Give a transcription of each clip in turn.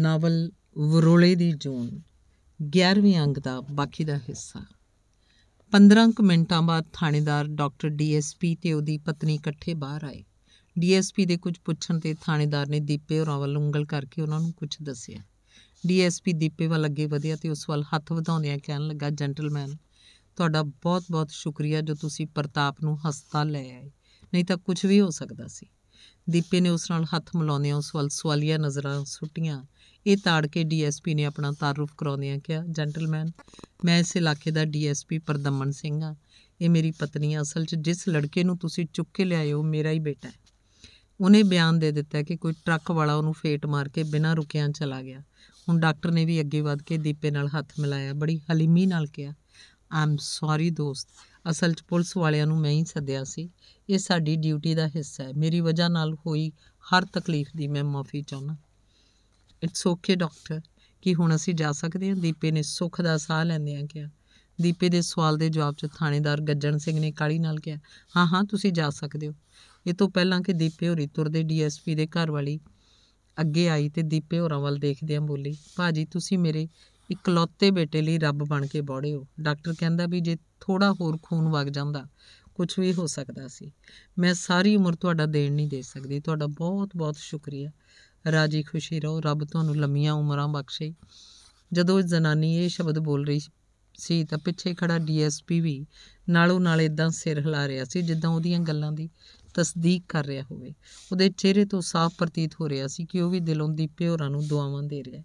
novel ਵਰੋਲੇ ਦੀ ਜੂਨ 11ਵੇਂ ਅੰਗ ਦਾ ਬਾਕੀ ਦਾ ਹਿੱਸਾ 15 ਕੁ ਮਿੰਟਾਂ ਬਾਅਦ ਥਾਣੇਦਾਰ ਡਾਕਟਰ ਡੀਐਸਪੀ ਤੇ ਉਹਦੀ ਪਤਨੀ ਇਕੱਠੇ ਬਾਹਰ ਆਏ ਡੀਐਸਪੀ ਦੇ ਕੁਝ ਪੁੱਛਣ ਤੇ ਥਾਣੇਦਾਰ ਨੇ ਦੀਪੇ ਹੋਰਾਂ ਵੱਲ ਉਂਗਲ ਕਰਕੇ ਉਹਨਾਂ ਨੂੰ ਕੁਝ ਦੱਸਿਆ ਡੀਐਸਪੀ ਦੀਪੇ ਵੱਲ ਅੱਗੇ ਵਧਿਆ ਤੇ ਉਸ ਵੱਲ ਹੱਥ ਵਧਾਉਂਦਿਆਂ ਕਹਿਣ ਲੱਗਾ ਜੈਂਟਲਮੈਨ ਤੁਹਾਡਾ ਬਹੁਤ-ਬਹੁਤ ਸ਼ੁਕਰੀਆ ਜੋ ਤੁਸੀਂ ਪ੍ਰਤਾਪ ਨੂੰ ਹਸਪਤਾਲ ਲੈ ਆਏ ਨਹੀਂ ਤਾਂ ਕੁਝ ਵੀ ਹੋ ਸਕਦਾ ਸੀ ਦੀਪੇ ਨੇ ਉਸ ਨਾਲ ਹੱਥ ਮਿਲਾਉਂਦਿਆਂ ਉਸ ਵੱਲ ਸਵਾਲੀਆ ਨਜ਼ਰਾਂ ਸੁੱਟੀਆਂ ਇਹ ਤਾੜ ਕੇ ਡੀਐਸਪੀ ਨੇ ਆਪਣਾ ਤਾਰੂਫ ਕਰਾਉਂਦਿਆਂ ਕਿਹਾ ਜੈਂਟਲਮੈਨ ਮੈਂ ਇਸ ਇਲਾਕੇ ਦਾ ਡੀਐਸਪੀ ਪਰਦਮਨ ਸਿੰਘ ਆ ਇਹ ਮੇਰੀ ਪਤਨੀ ਆ ਅਸਲ 'ਚ ਜਿਸ ਲੜਕੇ ਨੂੰ ਤੁਸੀਂ ਚੁੱਕ ਕੇ ਲਿਆਏ ਹੋ ਮੇਰਾ ਹੀ ਬੇਟਾ ਹੈ ਉਹਨੇ ਬਿਆਨ ਦੇ ਦਿੱਤਾ ਕਿ ਕੋਈ ਟਰੱਕ ਵਾਲਾ ਉਹਨੂੰ ਫੇਟ ਮਾਰ ਕੇ ਬਿਨਾਂ ਰੁਕਿਆਂ ਚਲਾ ਗਿਆ ਹੁਣ ਡਾਕਟਰ ਨੇ ਵੀ ਅੱਗੇ ਵਧ ਕੇ ਦੀਪੇ ਨਾਲ ਹੱਥ ਮਿਲਾਇਆ ਬੜੀ ਹਲੀਮੀ ਨਾਲ ਕਿਹਾ ਆਮ ਸੌਰੀ ਦੋਸਤ ਅਸਲ 'ਚ ਪੁਲਿਸ ਵਾਲਿਆਂ ਨੂੰ ਮੈਂ ਹੀ ਸੱਦਿਆ ਸੀ ਇਹ ਸਾਡੀ ਡਿਊਟੀ ਦਾ ਹਿੱਸਾ ਹੈ ਮੇਰੀ ਵਜ੍ਹਾ ਨਾਲ ਹੋਈ ਹਰ ਤਕਲੀਫ ਦੀ ਮੈਂ ਮਾਫੀ ਚਾਹੁੰਦਾ ਇਟਸ ਓਕੇ ਡਾਕਟਰ ਕੀ ਹੁਣ ਅਸੀਂ ਜਾ ਸਕਦੇ ਹਾਂ ਦੀਪੇ ਨੇ ਸੁੱਖ ਦਾ ਸਾਹ ਲੈਂਦਿਆਂ ਕਿਹਾ ਦੀਪੇ ਦੇ ਸਵਾਲ ਦੇ ਜਵਾਬ 'ਚ ਥਾਣੇਦਾਰ ਗੱਜਣ ਸਿੰਘ ਨੇ ਕਾਲੀ ਨਾਲ ਕਿਹਾ ਹਾਂ ਹਾਂ ਤੁਸੀਂ ਜਾ ਸਕਦੇ ਹੋ ਇਹ ਤੋਂ ਪਹਿਲਾਂ ਕਿ ਦੀਪੇ ਹੋਰੀ ਤੁਰਦੇ ਡੀਐਸਪੀ ਦੇ ਘਰ ਵਾਲੀ ਅੱਗੇ ਆਈ ਤੇ ਦੀਪੇ ਹੋਰਾਂ ਵੱਲ ਦੇਖਦੇ ਆਂ ਬੋਲੀ ਭਾਜੀ ਤੁਸੀਂ ਮੇਰੇ ਇਕਲੌਤੇ ਬੇਟੇ ਲਈ ਰੱਬ ਬਣ ਕੇ ਬੋੜੇ ਹੋ ਡਾਕਟਰ ਕਹਿੰਦਾ ਵੀ ਜੇ ਥੋੜਾ ਹੋਰ ਖੂਨ ਵਗ ਜਾਂਦਾ ਕੁਝ ਵੀ ਹੋ ਸਕਦਾ ਸੀ ਮੈਂ ਸਾਰੀ ਉਮਰ ਤੁਹਾਡਾ ਦੇਣ ਨਹੀਂ ਦੇ ਸਕਦੀ ਤੁਹਾਡਾ ਬਹੁਤ ਬਹੁਤ ਸ਼ੁਕਰੀਆ ਰਾਜੀ ਖੁਸ਼ੀ ਰਹੋ ਰੱਬ ਤੁਹਾਨੂੰ ਲੰਮੀਆਂ ਉਮਰਾਂ ਬਖਸ਼ੇ ਜਦੋਂ ਜਨਾਨੀ ਇਹ ਸ਼ਬਦ ਬੋਲ ਰਹੀ ਸੀ ਤਾਂ ਪਿੱਛੇ ਖੜਾ ਡੀਐਸਪੀ ਵੀ ਨਾਲੋਂ ਨਾਲ ਇਦਾਂ ਸਿਰ ਹਿਲਾ ਰਿਹਾ ਸੀ ਜਿੱਦਾਂ ਉਹਦੀਆਂ ਗੱਲਾਂ ਦੀ ਤਸਦੀਕ ਕਰ ਰਿਹਾ ਹੋਵੇ ਉਹਦੇ ਚਿਹਰੇ ਤੋਂ ਸਾਫ਼ ਪ੍ਰਤੀਤ ਹੋ ਰਿਹਾ ਸੀ ਕਿ ਉਹ ਵੀ ਦਿਲੋਂ ਦੀ ਪਿਓਰਾਂ ਨੂੰ ਦੁਆਵਾਂ ਦੇ ਰਿਹਾ ਹੈ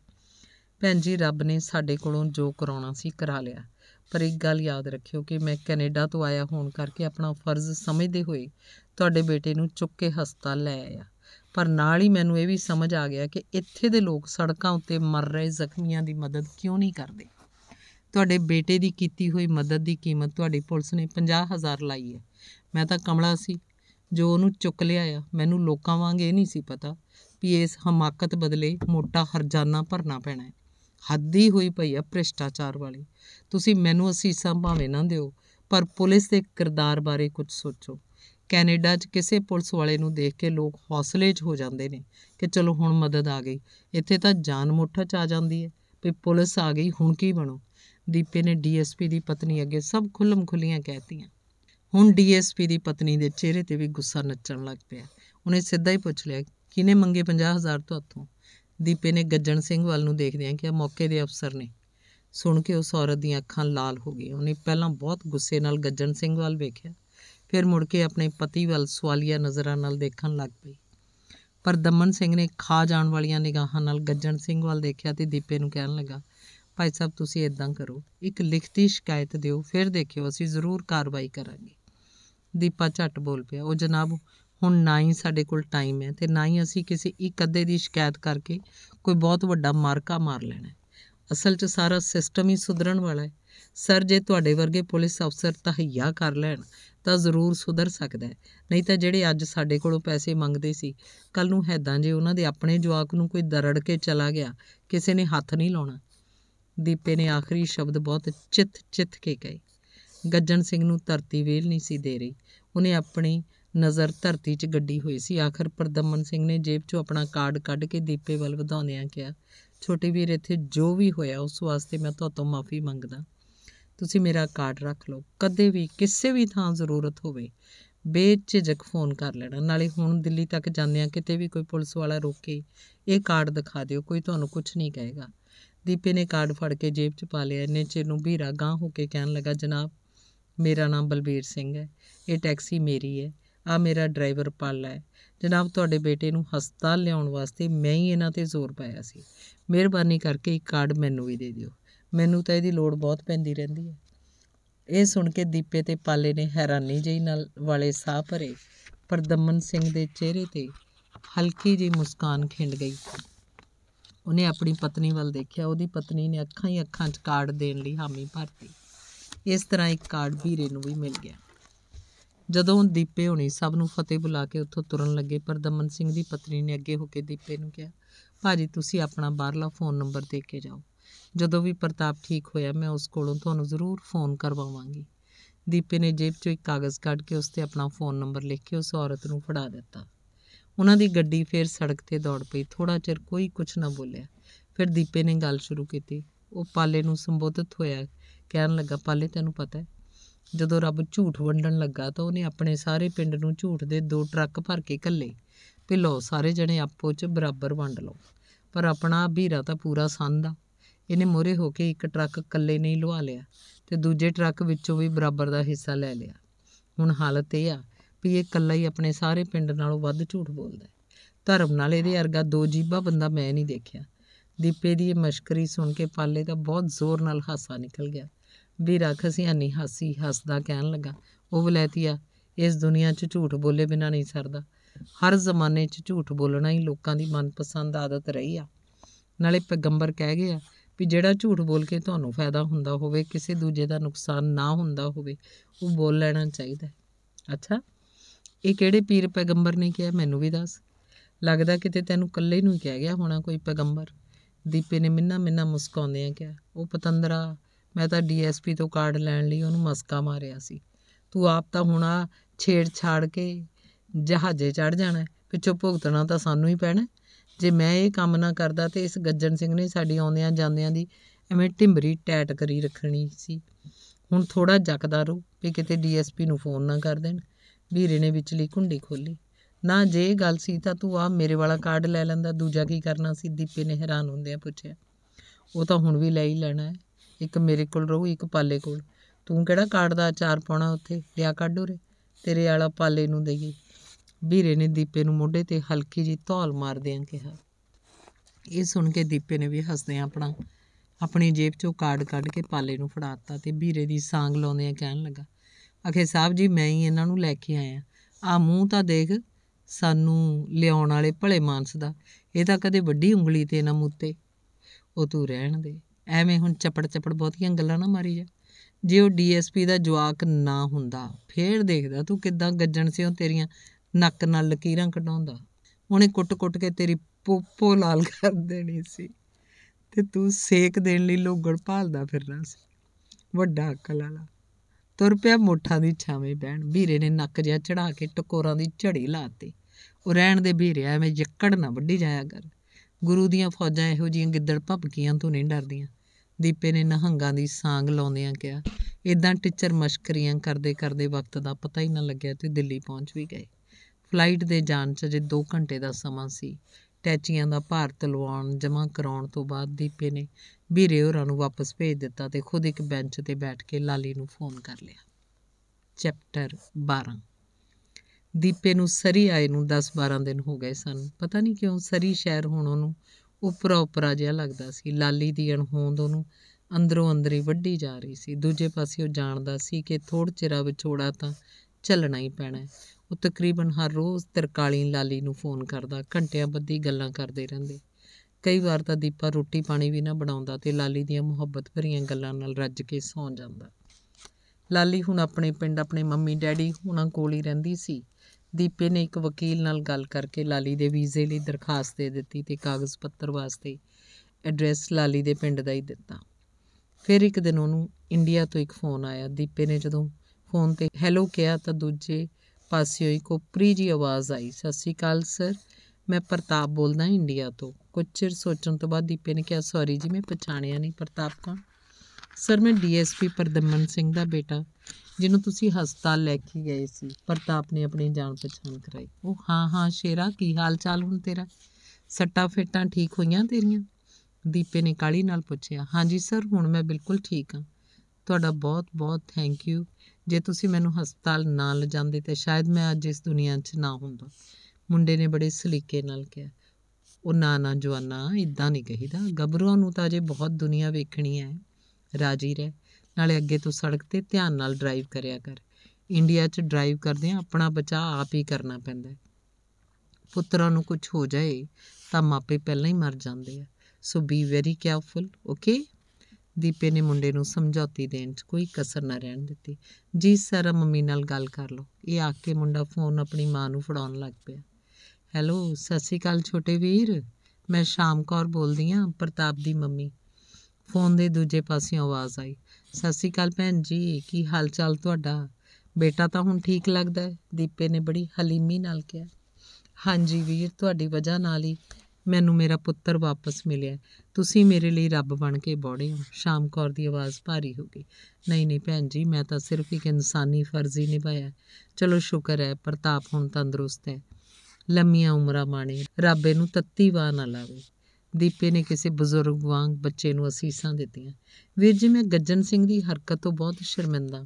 ਭੈਣ ਜੀ ਰੱਬ ਨੇ ਸਾਡੇ ਕੋਲੋਂ ਜੋ ਕਰਾਉਣਾ ਸੀ ਕਰਾ ਲਿਆ ਪਰ ਇੱਕ ਗੱਲ ਯਾਦ ਰੱਖਿਓ ਕਿ ਮੈਂ ਕੈਨੇਡਾ ਤੋਂ ਆਇਆ ਹੋਣ ਕਰਕੇ ਆਪਣਾ ਫਰਜ਼ ਸਮਝਦੇ ਹੋਏ ਤੁਹਾਡੇ ਬੇਟੇ ਨੂੰ ਚੁੱਕ ਕੇ ਹਸਪਤਾਲ ਲੈ ਆਇਆ ਪਰ ਨਾਲ ਹੀ ਮੈਨੂੰ ਇਹ ਵੀ ਸਮਝ ਆ ਗਿਆ ਕਿ ਇੱਥੇ ਦੇ ਲੋਕ ਸੜਕਾਂ ਉੱਤੇ ਮਰ ਰਹੇ ਜ਼ਖਮੀਆਂ ਦੀ ਮਦਦ ਕਿਉਂ ਨਹੀਂ ਕਰਦੇ ਤੁਹਾਡੇ ਬੇਟੇ ਦੀ ਕੀਤੀ ਹੋਈ ਮਦਦ ਦੀ ਕੀਮਤ ਤੁਹਾਡੀ ਪੁਲਿਸ ਨੇ 50000 ਲਾਈ ਹੈ ਮੈਂ ਤਾਂ ਕਮਲਾ ਸੀ ਜੋ ਉਹਨੂੰ ਚੁੱਕ ਲਿਆ ਆ ਮੈਨੂੰ ਲੋਕਾਂ ਵਾਂਗ ਇਹ ਨਹੀਂ ਸੀ ਪਤਾ ਵੀ ਇਸ ਹਮਾਕਤ ਬਦਲੇ ਮੋਟਾ ਹਰਜਾਨਾ ਭਰਨਾ ਪੈਣਾ ਹੈ ਹੱਦ ਹੀ ਹੋਈ ਪਈ ਆ ਭ੍ਰਿਸ਼ਟਾਚਾਰ ਵਾਲੀ ਤੁਸੀਂ ਮੈਨੂੰ ਅਸੀਸਾਂ ਭਾਵੇਂ ਨਾ ਦਿਓ ਪਰ ਪੁਲਿਸ ਦੇ ਕਿਰਦਾਰ ਬਾਰੇ ਕੁਝ ਸੋਚੋ ਕੈਨੇਡਾ 'ਚ ਕਿਸੇ ਪੁਲਿਸ ਵਾਲੇ ਨੂੰ ਦੇਖ ਕੇ ਲੋਕ ਹੌਸਲੇ 'ਚ ਹੋ ਜਾਂਦੇ ਨੇ ਕਿ ਚਲੋ ਹੁਣ ਮਦਦ ਆ ਗਈ ਇੱਥੇ ਤਾਂ ਜਾਨ ਮੁੱਠਾ 'ਚ ਆ ਜਾਂਦੀ ਹੈ ਵੀ ਪੁਲਿਸ ਆ ਗਈ ਹੁਣ ਕੀ ਬਣੋ ਦੀਪੇ ਨੇ ਡੀਐਸਪੀ ਦੀ ਪਤਨੀ ਅੱਗੇ ਸਭ ਖੁੱਲਮ ਖੁੱਲੀਆਂ ਕਹਿਤੀਆਂ ਹੁਣ ਡੀਐਸਪੀ ਦੀ ਪਤਨੀ ਦੇ ਚਿਹਰੇ ਤੇ ਵੀ ਗੁੱਸਾ ਨੱਚਣ ਲੱਗ ਪਿਆ ਉਹਨੇ ਸਿੱਧਾ ਹੀ ਪੁੱਛ ਲਿਆ ਕਿਨੇ ਮੰਗੇ 50000 ਤੁਹਾਥੋਂ ਦੀਪੇ ਨੇ ਗੱਜਣ ਸਿੰਘ ਵੱਲ ਨੂੰ ਦੇਖਦੇ ਆ ਕਿ ਆ ਮੌਕੇ ਦੇ ਅਫਸਰ ਨੇ ਸੁਣ ਕੇ ਉਸ ਔਰਤ ਦੀਆਂ ਅੱਖਾਂ ਲਾਲ ਹੋ ਗਈਆਂ ਉਹਨੇ ਪਹਿਲਾਂ ਬਹੁਤ ਗੁੱਸੇ ਨਾਲ ਗੱਜਣ ਸਿੰਘ ਵੱਲ ਵੇਖਿਆ ਫਿਰ ਮੁੜ ਕੇ ਆਪਣੇ ਪਤੀ ਵੱਲ ਸਵਾਲੀਆ ਨਜ਼ਰਾਂ ਨਾਲ ਦੇਖਣ ਲੱਗ ਪਈ ਪਰ ਦਮਨ ਸਿੰਘ ਨੇ ਖਾ ਜਾਣ ਵਾਲੀਆਂ ਨਿਗਾਹਾਂ ਨਾਲ ਗੱਜਣ ਸਿੰਘ ਵੱਲ ਦੇਖਿਆ ਤੇ ਦੀਪੇ ਨੂੰ ਕਹਿਣ ਲੱਗਾ ਭਾਈ ਸਾਹਿਬ ਤੁਸੀਂ ਇਦਾਂ ਕਰੋ ਇੱਕ ਲਿਖਤੀ ਸ਼ਿਕਾਇਤ ਦਿਓ ਫਿਰ ਦੇਖਿਓ ਅਸੀਂ ਜ਼ਰੂਰ ਕਾਰਵਾਈ ਕਰਾਂਗੇ ਦੀਪਾ ਝੱਟ ਬੋਲ ਪਿਆ ਉਹ ਜਨਾਬ ਹੁਣ ਨਾ ਹੀ ਸਾਡੇ ਕੋਲ ਟਾਈਮ ਹੈ ਤੇ ਨਾ ਹੀ ਅਸੀਂ ਕਿਸੇ ਇੱਕ ਅੱਧੇ ਦੀ ਸ਼ਿਕਾਇਤ ਕਰਕੇ ਕੋਈ ਬਹੁਤ ਵੱਡਾ ਮਾਰਕਾ ਮਾਰ ਲੈਣਾ ਅਸਲ 'ਚ ਸਾਰਾ ਸਿਸਟਮ ਹੀ ਸੁਧਰਨ ਵਾਲਾ ਹੈ ਸਰ ਜੇ ਤੁਹਾਡੇ ਵਰਗੇ ਪੁਲਿਸ ਅਫਸਰ ਤਹਈਆ ਕਰ ਲੈਣ ਤਾਂ ਜ਼ਰੂਰ ਸੁਧਰ ਸਕਦਾ ਹੈ ਨਹੀਂ ਤਾਂ ਜਿਹੜੇ ਅੱਜ ਸਾਡੇ ਕੋਲੋਂ ਪੈਸੇ ਮੰਗਦੇ ਸੀ ਕੱਲ ਨੂੰ ਹੈਦਾਂ ਜੇ ਉਹਨਾਂ ਦੇ ਆਪਣੇ ਜਵਾਕ ਨੂੰ ਕੋਈ ਦਰੜ ਕੇ ਚਲਾ ਗਿਆ ਕਿਸੇ ਨੇ ਹੱਥ ਨਹੀਂ ਲਾਉਣਾ ਦੀਪੇ ਨੇ ਆਖਰੀ ਸ਼ਬਦ ਬਹੁਤ ਚਿੱਤ ਚਿੱਤ ਕੇ ਕਹੇ ਗੱਜਣ ਸਿੰਘ ਨੂੰ ਧਰਤੀ ਵੇਲ ਨਹੀਂ ਸੀ ਦੇ ਰਹੀ ਉਹਨੇ ਆਪਣੀ ਨਜ਼ਰ ਧਰਤੀ 'ਚ ਗੱਡੀ ਹੋਈ ਸੀ ਆਖਰ ਪ੍ਰਦਮਨ ਸਿੰਘ ਨੇ ਜੇਬ 'ਚੋਂ ਆਪਣਾ ਕਾਰਡ ਕੱਢ ਕੇ ਦੀਪੇ ਵੱਲ ਵਧਾਉਂਦਿਆਂ ਕਿਹਾ ਛੋਟੇ ਵੀਰ ਇੱਥੇ ਜੋ ਵੀ ਹੋਇਆ ਉਸ ਵਾਸਤੇ ਮੈਂ ਤੁਹਾਤੋਂ ਮਾਫੀ ਮੰਗਦਾ ਤੁਸੀਂ ਮੇਰਾ ਕਾਰਡ ਰੱਖ ਲਓ ਕਦੇ ਵੀ ਕਿਸੇ ਵੀ ਥਾਂ ਜ਼ਰੂਰਤ ਹੋਵੇ ਬੇਝਿਜਕ ਫੋਨ ਕਰ ਲੈਣਾ ਨਾਲੇ ਹੁਣ ਦਿੱਲੀ ਤੱਕ ਜਾਂਦੇ ਆ ਕਿਤੇ ਵੀ ਕੋਈ ਪੁਲਿਸ ਵਾਲਾ ਰੋਕੇ ਇਹ ਕਾਰਡ ਦਿਖਾ ਦਿਓ ਕੋਈ ਤੁਹਾਨੂੰ ਕੁਝ ਨਹੀਂ ਕਹੇਗਾ ਦੀਪੇ ਨੇ ਕਾਰਡ ਫੜ ਕੇ ਜੇਬ 'ਚ ਪਾ ਲਿਆ ਇੰਨੇ ਚਿਰ ਨੂੰ ਭੀਰਾ ਗਾਂ ਹੋ ਕੇ ਕਹਿਣ ਲੱਗਾ ਜਨਾਬ ਮੇਰਾ ਨਾਮ ਬਲਬੀਰ ਸਿੰਘ ਹੈ ਇਹ ਟੈਕਸੀ ਮੇਰੀ ਹੈ ਆ ਮੇਰਾ ਡਰਾਈਵਰ ਪਾਲਾ ਹੈ ਜਨਾਬ ਤੁਹਾਡੇ ਬੇਟੇ ਨੂੰ ਹਸਪਤਾਲ ਲਿਆਉਣ ਵਾਸਤੇ ਮੈਂ ਹੀ ਇਹਨਾਂ ਤੇ ਜ਼ੋਰ ਪਾਇਆ ਸੀ ਮਿਹਰਬਾਨੀ ਕਰਕੇ ਇੱਕ ਕਾਰਡ ਮੈਨੂੰ ਵੀ ਦੇ ਦਿਓ ਮੈਨੂੰ ਤਾਂ ਇਹਦੀ ਲੋੜ ਬਹੁਤ ਪੈਂਦੀ ਰਹਿੰਦੀ ਹੈ ਇਹ ਸੁਣ ਕੇ ਦੀਪੇ ਤੇ ਪਾਲੇ ਨੇ ਹੈਰਾਨੀ ਜਿਹੀ ਨਾਲ ਵਾਲੇ ਸਾਹ ਭਰੇ ਪਰ ਦਮਨ ਸਿੰਘ ਦੇ ਚਿਹਰੇ ਤੇ ਹਲਕੀ ਜਿਹੀ ਮੁਸਕਾਨ ਖਿੰਡ ਗਈ ਉਹਨੇ ਆਪਣੀ ਪਤਨੀ ਵੱਲ ਦੇਖਿਆ ਉਹਦੀ ਪਤਨੀ ਨੇ ਅੱਖਾਂ ਹੀ ਅੱਖਾਂ 'ਚ ਕਾਰਡ ਦੇਣ ਲਈ ਹਾਮੀ ਭਰਤੀ ਇਸ ਤਰ੍ਹਾਂ ਇੱਕ ਕਾਰਡ ਵੀਰੇ ਨੂੰ ਵੀ ਮਿਲ ਗਿਆ ਜਦੋਂ ਦੀਪੇ ਹੁਣੀ ਸਭ ਨੂੰ ਫਤਿਹ ਬੁਲਾ ਕੇ ਉੱਥੋਂ ਤੁਰਨ ਲੱਗੇ ਪਰ ਦਮਨ ਸਿੰਘ ਦੀ ਪਤਨੀ ਨੇ ਅੱਗੇ ਹੋ ਕੇ ਦੀਪੇ ਨੂੰ ਕਿਹਾ ਭਾਜੀ ਤੁਸੀਂ ਆਪਣਾ ਬਾਹਰਲਾ ਫੋਨ ਨੰਬਰ ਦੇ ਕੇ ਜਾਓ ਜਦੋਂ ਵੀ ਪ੍ਰਤਾਪ ਠੀਕ ਹੋਇਆ ਮੈਂ ਉਸ ਕੋਲੋਂ ਤੁਹਾਨੂੰ ਜ਼ਰੂਰ ਫੋਨ ਕਰਵਾਵਾਂਗੀ ਦੀਪੇ ਨੇ ਜੇਬ 'ਚੋਂ ਇੱਕ ਕਾਗਜ਼ ਕੱਢ ਕੇ ਉਸ ਤੇ ਆਪਣਾ ਫੋਨ ਨੰਬਰ ਲਿਖ ਕੇ ਉਸ ਔਰਤ ਨੂੰ ਫੜਾ ਦਿੱਤਾ ਉਹਨਾਂ ਦੀ ਗੱਡੀ ਫੇਰ ਸੜਕ ਤੇ ਦੌੜ ਪਈ ਥੋੜਾ ਚਿਰ ਕੋਈ ਕੁਝ ਨਾ ਬੋਲਿਆ ਫਿਰ ਦੀਪੇ ਨੇ ਗੱਲ ਸ਼ੁਰੂ ਕੀਤੀ ਉਹ ਪਾਲੇ ਨੂੰ ਸੰਬੋਧਿਤ ਹੋਇਆ ਕਹਿਣ ਲੱਗਾ ਪਾਲੇ ਤੈਨੂੰ ਪਤਾ ਹੈ ਜਦੋਂ ਰੱਬ ਝੂਠ ਵੰਡਣ ਲੱਗਾ ਤਾਂ ਉਹਨੇ ਆਪਣੇ ਸਾਰੇ ਪਿੰਡ ਨੂੰ ਝੂਠ ਦੇ ਦੋ ਟਰੱਕ ਭਰ ਕੇ ਕੱਲੇ ਭਿਲੋ ਸਾਰੇ ਜਣੇ ਆਪੋ 'ਚ ਬਰਾਬਰ ਵੰਡ ਲਓ ਪਰ ਆਪਣਾ ਵੀਰਾ ਤਾਂ ਪੂਰਾ ਸੰਦਾ ਇਹਨੇ ਮੋਰੇ ਹੋ ਕੇ ਇੱਕ ਟਰੱਕ ਇਕੱਲੇ ਨਹੀਂ ਲਵਾ ਲਿਆ ਤੇ ਦੂਜੇ ਟਰੱਕ ਵਿੱਚੋਂ ਵੀ ਬਰਾਬਰ ਦਾ ਹਿੱਸਾ ਲੈ ਲਿਆ ਹੁਣ ਹਾਲਤ ਇਹ ਆ ਵੀ ਇਹ ਇਕੱਲਾ ਹੀ ਆਪਣੇ ਸਾਰੇ ਪਿੰਡ ਨਾਲੋਂ ਵੱਧ ਝੂਠ ਬੋਲਦਾ ਧਰਮ ਨਾਲ ਇਹਦੇ ਵਰਗਾ ਦੋ ਜੀਬਾ ਬੰਦਾ ਮੈਂ ਨਹੀਂ ਦੇਖਿਆ ਦੀਪੇ ਦੀ ਇਹ ਮਸ਼ਕਰੀ ਸੁਣ ਕੇ ਪਾਲੇ ਦਾ ਬਹੁਤ ਜ਼ੋਰ ਨਾਲ ਹਾਸਾ ਨਿਕਲ ਗਿਆ ਵੀਰਾ ਖਸਿਆਨੀ ਹਾਸੀ ਹੱਸਦਾ ਕਹਿਣ ਲੱਗਾ ਉਹ ਵਲੈਤੀਆ ਇਸ ਦੁਨੀਆ 'ਚ ਝੂਠ ਬੋਲੇ ਬਿਨਾ ਨਹੀਂ ਸਰਦਾ ਹਰ ਜ਼ਮਾਨੇ 'ਚ ਝੂਠ ਬੋਲਣਾ ਹੀ ਲੋਕਾਂ ਦੀ ਮਨਪਸੰਦ ਆਦਤ ਰਹੀ ਆ ਨਾਲੇ ਪੈਗੰਬਰ ਕਹਿ ਗਿਆ ਵੀ ਜਿਹੜਾ ਝੂਠ ਬੋਲ ਕੇ ਤੁਹਾਨੂੰ ਫਾਇਦਾ ਹੁੰਦਾ ਹੋਵੇ ਕਿਸੇ ਦੂਜੇ ਦਾ ਨੁਕਸਾਨ ਨਾ ਹੁੰਦਾ ਹੋਵੇ ਉਹ ਬੋਲ ਲੈਣਾ ਚਾਹੀਦਾ ਅੱਛਾ ਇਹ ਕਿਹੜੇ ਪੀਰ ਪੈਗੰਬਰ ਨੇ ਕਿਹਾ ਮੈਨੂੰ ਵੀ ਦੱਸ ਲੱਗਦਾ ਕਿਤੇ ਤੈਨੂੰ ਇਕੱਲੇ ਨੂੰ ਹੀ ਕਹਿ ਗਿਆ ਹੋਣਾ ਕੋਈ ਪੈਗੰਬਰ ਦੀਪੇ ਨੇ ਮਿੰਨਾ ਮਿੰਨਾ ਮੁਸਕਾਉਂਦੇ ਆ ਕਿਹਾ ਉਹ ਪਤੰਦਰਾ ਮੈਂ ਤਾਂ ਡੀਐਸਪੀ ਤੋਂ ਕਾਰਡ ਲੈਣ ਲਈ ਉਹਨੂੰ ਮਸਕਾ ਮਾਰਿਆ ਸੀ ਤੂੰ ਆਪ ਤਾਂ ਹੁਣਾ ਛੇੜ ਛਾੜ ਕੇ ਜਹਾਜ਼ੇ ਚੜ ਜਾਣਾ ਪਿੱਛੋਂ ਭੁਗਤਣਾ ਤਾਂ ਸਾਨੂੰ ਹੀ ਪੈਣਾ ਜੇ ਮੈਂ ਇਹ ਕੰਮ ਨਾ ਕਰਦਾ ਤੇ ਇਸ ਗੱਜਣ ਸਿੰਘ ਨੇ ਸਾਡੀ ਆਉਂਦਿਆਂ ਜਾਂਦਿਆਂ ਦੀ ਐਵੇਂ ਢਿੰਬਰੀ ਟੈਟ ਕਰੀ ਰੱਖਣੀ ਸੀ ਹੁਣ ਥੋੜਾ ਜਕਦਾ ਰੋ ਵੀ ਕਿਤੇ ਡੀਐਸਪੀ ਨੂੰ ਫੋਨ ਨਾ ਕਰ ਦੇਣ ਵੀਰੇ ਨੇ ਵਿਚਲੀ ਕੁੰਡੀ ਖੋਲੀ ਨਾ ਜੇ ਗੱਲ ਸੀ ਤਾਂ ਤੂੰ ਆ ਮੇਰੇ ਵਾਲਾ ਕਾਰਡ ਲੈ ਲੈਂਦਾ ਦੂਜਾ ਕੀ ਕਰਨਾ ਸੀ ਦੀਪੇ ਨੇ ਹੈਰਾਨ ਹੁੰਦਿਆਂ ਪੁੱਛਿਆ ਉਹ ਤਾਂ ਹੁਣ ਵੀ ਲੈ ਹੀ ਲੈਣਾ ਹੈ ਇੱਕ ਮੇਰੇ ਕੋਲ ਰਹੂ ਇੱਕ ਪਾਲੇ ਕੋਲ ਤੂੰ ਕਿਹੜਾ ਕਾਰਡ ਦਾ ਆਚਾਰ ਪਾਉਣਾ ਉੱਥੇ ਲਿਆ ਕੱਢ ਉਰੇ ਤੇਰੇ ਵਾਲਾ ਪਾਲੇ ਨੂੰ ਦੇਈਏ ਵੀਰੇ ਨੇ ਦੀਪੇ ਨੂੰ ਮੋਢੇ ਤੇ ਹਲਕੀ ਜੀ ਧੌਲ ਮਾਰਦਿਆਂ ਕਿਹਾ ਇਹ ਸੁਣ ਕੇ ਦੀਪੇ ਨੇ ਵੀ ਹੱਸਦਿਆਂ ਆਪਣਾ ਆਪਣੀ ਜੇਬ ਚੋਂ ਕਾਰਡ ਕੱਢ ਕੇ ਪਾਲੇ ਨੂੰ ਫੜਾ ਦਿੱਤਾ ਤੇ ਵੀਰੇ ਦੀ ਸਾਂਗ ਲਾਉਂਦਿਆਂ ਕਹਿਣ ਲੱਗਾ ਅਖੇ ਸਾਹਿਬ ਜੀ ਮੈਂ ਹੀ ਇਹਨਾਂ ਨੂੰ ਲੈ ਕੇ ਆਇਆ ਆ ਮੂੰਹ ਤਾਂ ਦੇਖ ਸਾਨੂੰ ਲਿਆਉਣ ਵਾਲੇ ਭਲੇ ਮਾਨਸ ਦਾ ਇਹ ਤਾਂ ਕਦੇ ਵੱਡੀ ਉਂਗਲੀ ਤੇ ਨਾ ਮੁੱਤੇ ਉਹ ਤੂੰ ਰਹਿਣ ਦੇ ਐਵੇਂ ਹੁਣ ਚਪੜ ਚਪੜ ਬਹੁਤੀਆਂ ਗੱਲਾਂ ਨਾ ਮਾਰੀ ਜਾ ਜੇ ਉਹ ਡੀਐਸਪੀ ਦਾ ਜਵਾਕ ਨਾ ਹੁੰਦਾ ਫੇਰ ਦੇਖਦਾ ਤੂੰ ਕਿਦਾਂ ਗੱਜਣ ਸਿਓ ਤੇਰੀਆਂ ਨੱਕ ਨਾਲ ਲਕੀਰਾਂ ਕਢਾਉਂਦਾ ਉਹਨੇ ਕੁੱਟ-ਕੁੱਟ ਕੇ ਤੇਰੀ ਪੋਪੋ ਲਾਲ ਕਰ ਦੇਣੀ ਸੀ ਤੇ ਤੂੰ ਸੇਕ ਦੇਣ ਲਈ ਲੋਗੜ ਭਾਲਦਾ ਫਿਰਨਾ ਸੀ ਵੱਡਾ ਅਕਲ ਵਾਲਾ ਤੁਰ ਪਿਆ ਮੋਠਾ ਦੀ ਛਾਵੇਂ ਬਹਿਣ ਵੀਰੇ ਨੇ ਨੱਕ ਜਿਹਾ ਚੜਾ ਕੇ ਟਕੋਰਾਂ ਦੀ ਝੜੀ ਲਾਤੀ ਉਹ ਰਹਿਣ ਦੇ ਵੀਰੇ ਐਵੇਂ ਜੱਕੜ ਨਾ ਵੱਢੀ ਜਾਇਆ ਕਰ ਗੁਰੂ ਦੀਆਂ ਫੌਜਾਂ ਇਹੋ ਜੀਆਂ ਗਿੱਦੜ ਭਪਕੀਆਂ ਤੋਂ ਨਹੀਂ ਡਰਦੀਆਂ ਦੀਪੇ ਨੇ ਨਹੰਗਾਂ ਦੀ ਸਾਂਗ ਲਾਉਂਦਿਆਂ ਕਿਹਾ ਇਦਾਂ ਟੀਚਰ ਮਸ਼ਕਰੀਆਂ ਕਰਦੇ ਕਰਦੇ ਵਕਤ ਦਾ ਪਤਾ ਹੀ ਨਾ ਲੱਗਿਆ ਤੇ ਦਿੱਲੀ ਪਹੁੰਚ ਵੀ ਗਏ ਫਲਾਈਟ ਦੇ ਜਾਣ 'ਚ ਜੇ 2 ਘੰਟੇ ਦਾ ਸਮਾਂ ਸੀ ਟੈਚੀਆਂ ਦਾ ਭਾਰ ਲਵਾਉਣ ਜਮ੍ਹਾਂ ਕਰਾਉਣ ਤੋਂ ਬਾਅਦ ਦੀਪੇ ਨੇ ਵੀਰੇ ਹੋਰਾਂ ਨੂੰ ਵਾਪਸ ਭੇਜ ਦਿੱਤਾ ਤੇ ਖੁਦ ਇੱਕ ਬੈਂਚ ਤੇ ਬੈਠ ਕੇ ਲਾਲੀ ਨੂੰ ਫੋਨ ਕਰ ਲਿਆ ਚੈਪਟਰ 12 ਦੀਪੇ ਨੂੰ ਸਰੀ ਆਏ ਨੂੰ 10-12 ਦਿਨ ਹੋ ਗਏ ਸਨ ਪਤਾ ਨਹੀਂ ਕਿਉਂ ਸਰੀ ਸ਼ਹਿਰ ਹੁਣ ਉਹਨੂੰ ਉਪਰਾ ਉਪਰਾ ਜਿਹਾ ਲੱਗਦਾ ਸੀ ਲਾਲੀ ਦੀ ਅਣਹੋਂਦ ਉਹਨੂੰ ਅੰਦਰੋਂ ਅੰਦਰੀ ਵੱਢੀ ਜਾ ਰਹੀ ਸੀ ਦੂਜੇ ਪਾਸੇ ਉਹ ਜਾਣਦਾ ਸੀ ਕਿ ਥੋੜ ਚਿਰਾ ਵਿਛੋੜਾ ਤਾਂ ਚੱਲਣਾ ਹੀ ਪੈਣਾ ਉਹ ਤਕਰੀਬਨ ਹਰ ਰੋਜ਼ ਤਰਕਾਲੀ ਲਾਲੀ ਨੂੰ ਫੋਨ ਕਰਦਾ ਘੰਟਿਆਂ ਬੱਧੀ ਗੱਲਾਂ ਕਰਦੇ ਰਹਿੰਦੇ ਕਈ ਵਾਰ ਤਾਂ ਦੀਪਾ ਰੋਟੀ ਪਾਣੀ ਵੀ ਨਾ ਬਣਾਉਂਦਾ ਤੇ ਲਾਲੀ ਦੀਆਂ ਮੁਹੱਬਤ ਭਰੀਆਂ ਗੱਲਾਂ ਨਾਲ ਰੱਜ ਕੇ ਸੌਂ ਜਾਂਦਾ ਲਾਲੀ ਹੁਣ ਆਪਣੇ ਪਿੰਡ ਆਪਣੇ ਮੰਮੀ ਡੈਡੀ ਹੁਣਾਂ ਕੋਲ ਹੀ ਰਹਿੰਦੀ ਸੀ ਦੀਪੇ ਨੇ ਇੱਕ ਵਕੀਲ ਨਾਲ ਗੱਲ ਕਰਕੇ ਲਾਲੀ ਦੇ ਵੀਜ਼ੇ ਲਈ ਦਰਖਾਸਤ ਦੇ ਦਿੱਤੀ ਤੇ ਕਾਗਜ਼ ਪੱਤਰ ਵਾਸਤੇ ਐਡਰੈਸ ਲਾਲੀ ਦੇ ਪਿੰਡ ਦਾ ਹੀ ਦਿੱਤਾ ਫਿਰ ਇੱਕ ਦਿਨ ਉਹਨੂੰ ਇੰਡੀਆ ਤੋਂ ਇੱਕ ਫੋਨ ਆਇਆ ਦੀਪੇ ਨੇ ਜਦੋਂ ਫੋਨ ਤੇ ਹੈਲੋ ਕਿਹਾ ਤਾਂ ਦੂਜੇ ਪਾਸਿਓਂ ਹੀ ਕੋਪਰੀ ਜੀ ਆਵਾਜ਼ ਆਈ ਸਤਿ ਸ਼੍ਰੀ ਅਕਾਲ ਸਰ ਮੈਂ ਪ੍ਰਤਾਪ ਬੋਲਦਾ ਇੰਡੀਆ ਤੋਂ ਕੁਝ ਚਿਰ ਸੋਚਣ ਤੋਂ ਬਾਅਦ ਦੀਪੇ ਨੇ ਕਿਹਾ ਸੌਰੀ ਜੀ ਮੈਂ ਪਛਾਣਿਆ ਨਹੀਂ ਪ੍ਰਤਾਪ ਕੌਣ ਸਰ ਮੈਂ ਡੀਐਸਪੀ ਪਰਦਮਨ ਸਿੰਘ ਦਾ ਬੇਟਾ ਜਿਹਨੂੰ ਤੁਸੀਂ ਹਸਪਤਾਲ ਲੈ ਕੇ ਗਏ ਸੀ ਪ੍ਰਤਾਪ ਨੇ ਆਪਣੀ ਜਾਣ ਪਛਾਣ ਕਰਾਈ ਉਹ ਹਾਂ ਹਾਂ ਸ਼ੇਰਾ ਕੀ ਹਾਲ ਚਾਲ ਹੁਣ ਤੇਰਾ ਸੱਟਾ ਫੇਟਾਂ ਠੀਕ ਹੋਈਆਂ ਤੇਰੀਆਂ ਦੀਪੇ ਨੇ ਕਾਲੀ ਨਾਲ ਪੁੱਛਿਆ ਹਾਂਜੀ ਸਰ ਹੁਣ ਮੈਂ ਬਿਲਕੁਲ ਠੀਕ ਹਾਂ ਤੁਹਾਡਾ ਬਹੁਤ ਬਹੁਤ ਥੈਂਕ ਯੂ ਜੇ ਤੁਸੀਂ ਮੈਨੂੰ ਹਸਪਤਾਲ ਨਾ ਲਿਜਾਂਦੇ ਤੇ ਸ਼ਾਇਦ ਮੈਂ ਅੱਜ ਇਸ ਦੁਨੀਆ 'ਚ ਨਾ ਹੁੰਦਾ ਮੁੰਡੇ ਨੇ ਬੜੇ ਸਲੀਕੇ ਨਾਲ ਕਿਹਾ ਉਹ ਨਾ ਨਾ ਜਵਾਨਾ ਇਦਾਂ ਨਹੀਂ ਕਹੀਦਾ ਗੱਭਰੂਆਂ ਨੂੰ ਤਾਂ ਅਜੇ ਬਹੁਤ ਦੁਨੀਆ ਵੇਖਣੀ ਹੈ ਰਾਜੀ ਰਹਿ ਨਾਲੇ ਅੱਗੇ ਤੋਂ ਸੜਕ ਤੇ ਧਿਆਨ ਨਾਲ ਡਰਾਈਵ ਕਰਿਆ ਕਰ ਇੰਡੀਆ 'ਚ ਡਰਾਈਵ ਕਰਦੇ ਆ ਆਪਣਾ ਬਚਾ ਆਪ ਹੀ ਕਰਨਾ ਪੈਂਦਾ ਪੁੱਤਰਾਂ ਨੂੰ ਕੁਝ ਹੋ ਜਾਏ ਤਾਂ ਮਾਪੇ ਪਹਿਲਾਂ ਹੀ ਮਰ ਜਾਂਦੇ ਆ so be very careful okay ਦੀਪੇ ਨੇ ਮੁੰਡੇ ਨੂੰ ਸਮਝੌਤੀ ਦੇਣ 'ਚ ਕੋਈ ਕਸਰ ਨਾ ਰਹਿਣ ਦਿੱਤੀ ਜੀ ਸਰ ਮੰਮੀ ਨਾਲ ਗੱਲ ਕਰ ਲਓ ਇਹ ਆ ਕੇ ਮੁੰਡਾ ਫੋਨ ਆਪਣੀ ਮਾਂ ਨੂੰ ਫੜਾਉਣ ਲੱਗ ਪਿਆ ਹੈਲੋ ਸਤਿ ਸ਼੍ਰੀ ਅਕਾਲ ਛੋਟੇ ਵੀਰ ਮੈਂ ਸ਼ਾਮ ਕੌਰ ਬੋਲਦੀ ਆ ਪ੍ਰਤਾਪ ਦੀ ਮੰਮੀ ਫੋਨ ਦੇ ਦੂਜੇ ਪਾਸਿਓਂ ਆਵਾਜ਼ ਆਈ ਸਤਿ ਸ਼੍ਰੀ ਅਕਾਲ ਭੈਣ ਜੀ ਕੀ ਹਾਲ ਚਾਲ ਤੁਹਾਡਾ ਬੇਟਾ ਤਾਂ ਹੁਣ ਠੀਕ ਲੱਗਦਾ ਹੈ ਦੀਪੇ ਨੇ ਬੜੀ ਹਲੀਮੀ ਨਾਲ ਕਿਹਾ ਹਾਂਜੀ ਵੀਰ ਤੁਹਾਡੀ ਵਜ੍ਹਾ ਨਾਲ ਹੀ ਮੈਨੂੰ ਮੇਰਾ ਪੁੱਤਰ ਵਾਪਸ ਮਿਲਿਆ ਤੁਸੀਂ ਮੇਰੇ ਲਈ ਰੱਬ ਬਣ ਕੇ ਬੋੜੇ ਹੋ ਸ਼ਾਮ ਕੌਰ ਦੀ ਆਵਾਜ਼ ਭਾਰੀ ਹੋ ਗਈ ਨਹੀਂ ਨਹੀਂ ਭੈਣ ਜੀ ਮੈਂ ਤਾਂ ਸਿਰਫ ਇੱਕ ਇਨਸਾਨੀ ਫਰਜ਼ ਹੀ ਨਿਭਾਇਆ ਚਲੋ ਸ਼ੁਕਰ ਹੈ ਪ੍ਰਤਾਪ ਹੁਣ ਤੰਦਰੁਸਤ ਹੈ ਲੰਮੀਆਂ ਉਮਰਾਂ ਮਾਣੇ ਰੱਬ ਇਹਨੂੰ ਤੱਤੀ ਵਾਹ ਨਾ ਲਾਵੇ ਦੀਪੇ ਨੇ ਕਿਸੇ ਬਜ਼ੁਰਗ ਵਾਂਗ ਬੱਚੇ ਨੂੰ ਅਸੀਸਾਂ ਦਿੱਤੀਆਂ ਵੀਰ ਜੀ ਮੈਂ ਗੱਜਨ ਸਿੰਘ ਦੀ ਹਰਕਤ ਤੋਂ ਬਹੁਤ ਸ਼ਰਮਿੰਦਾ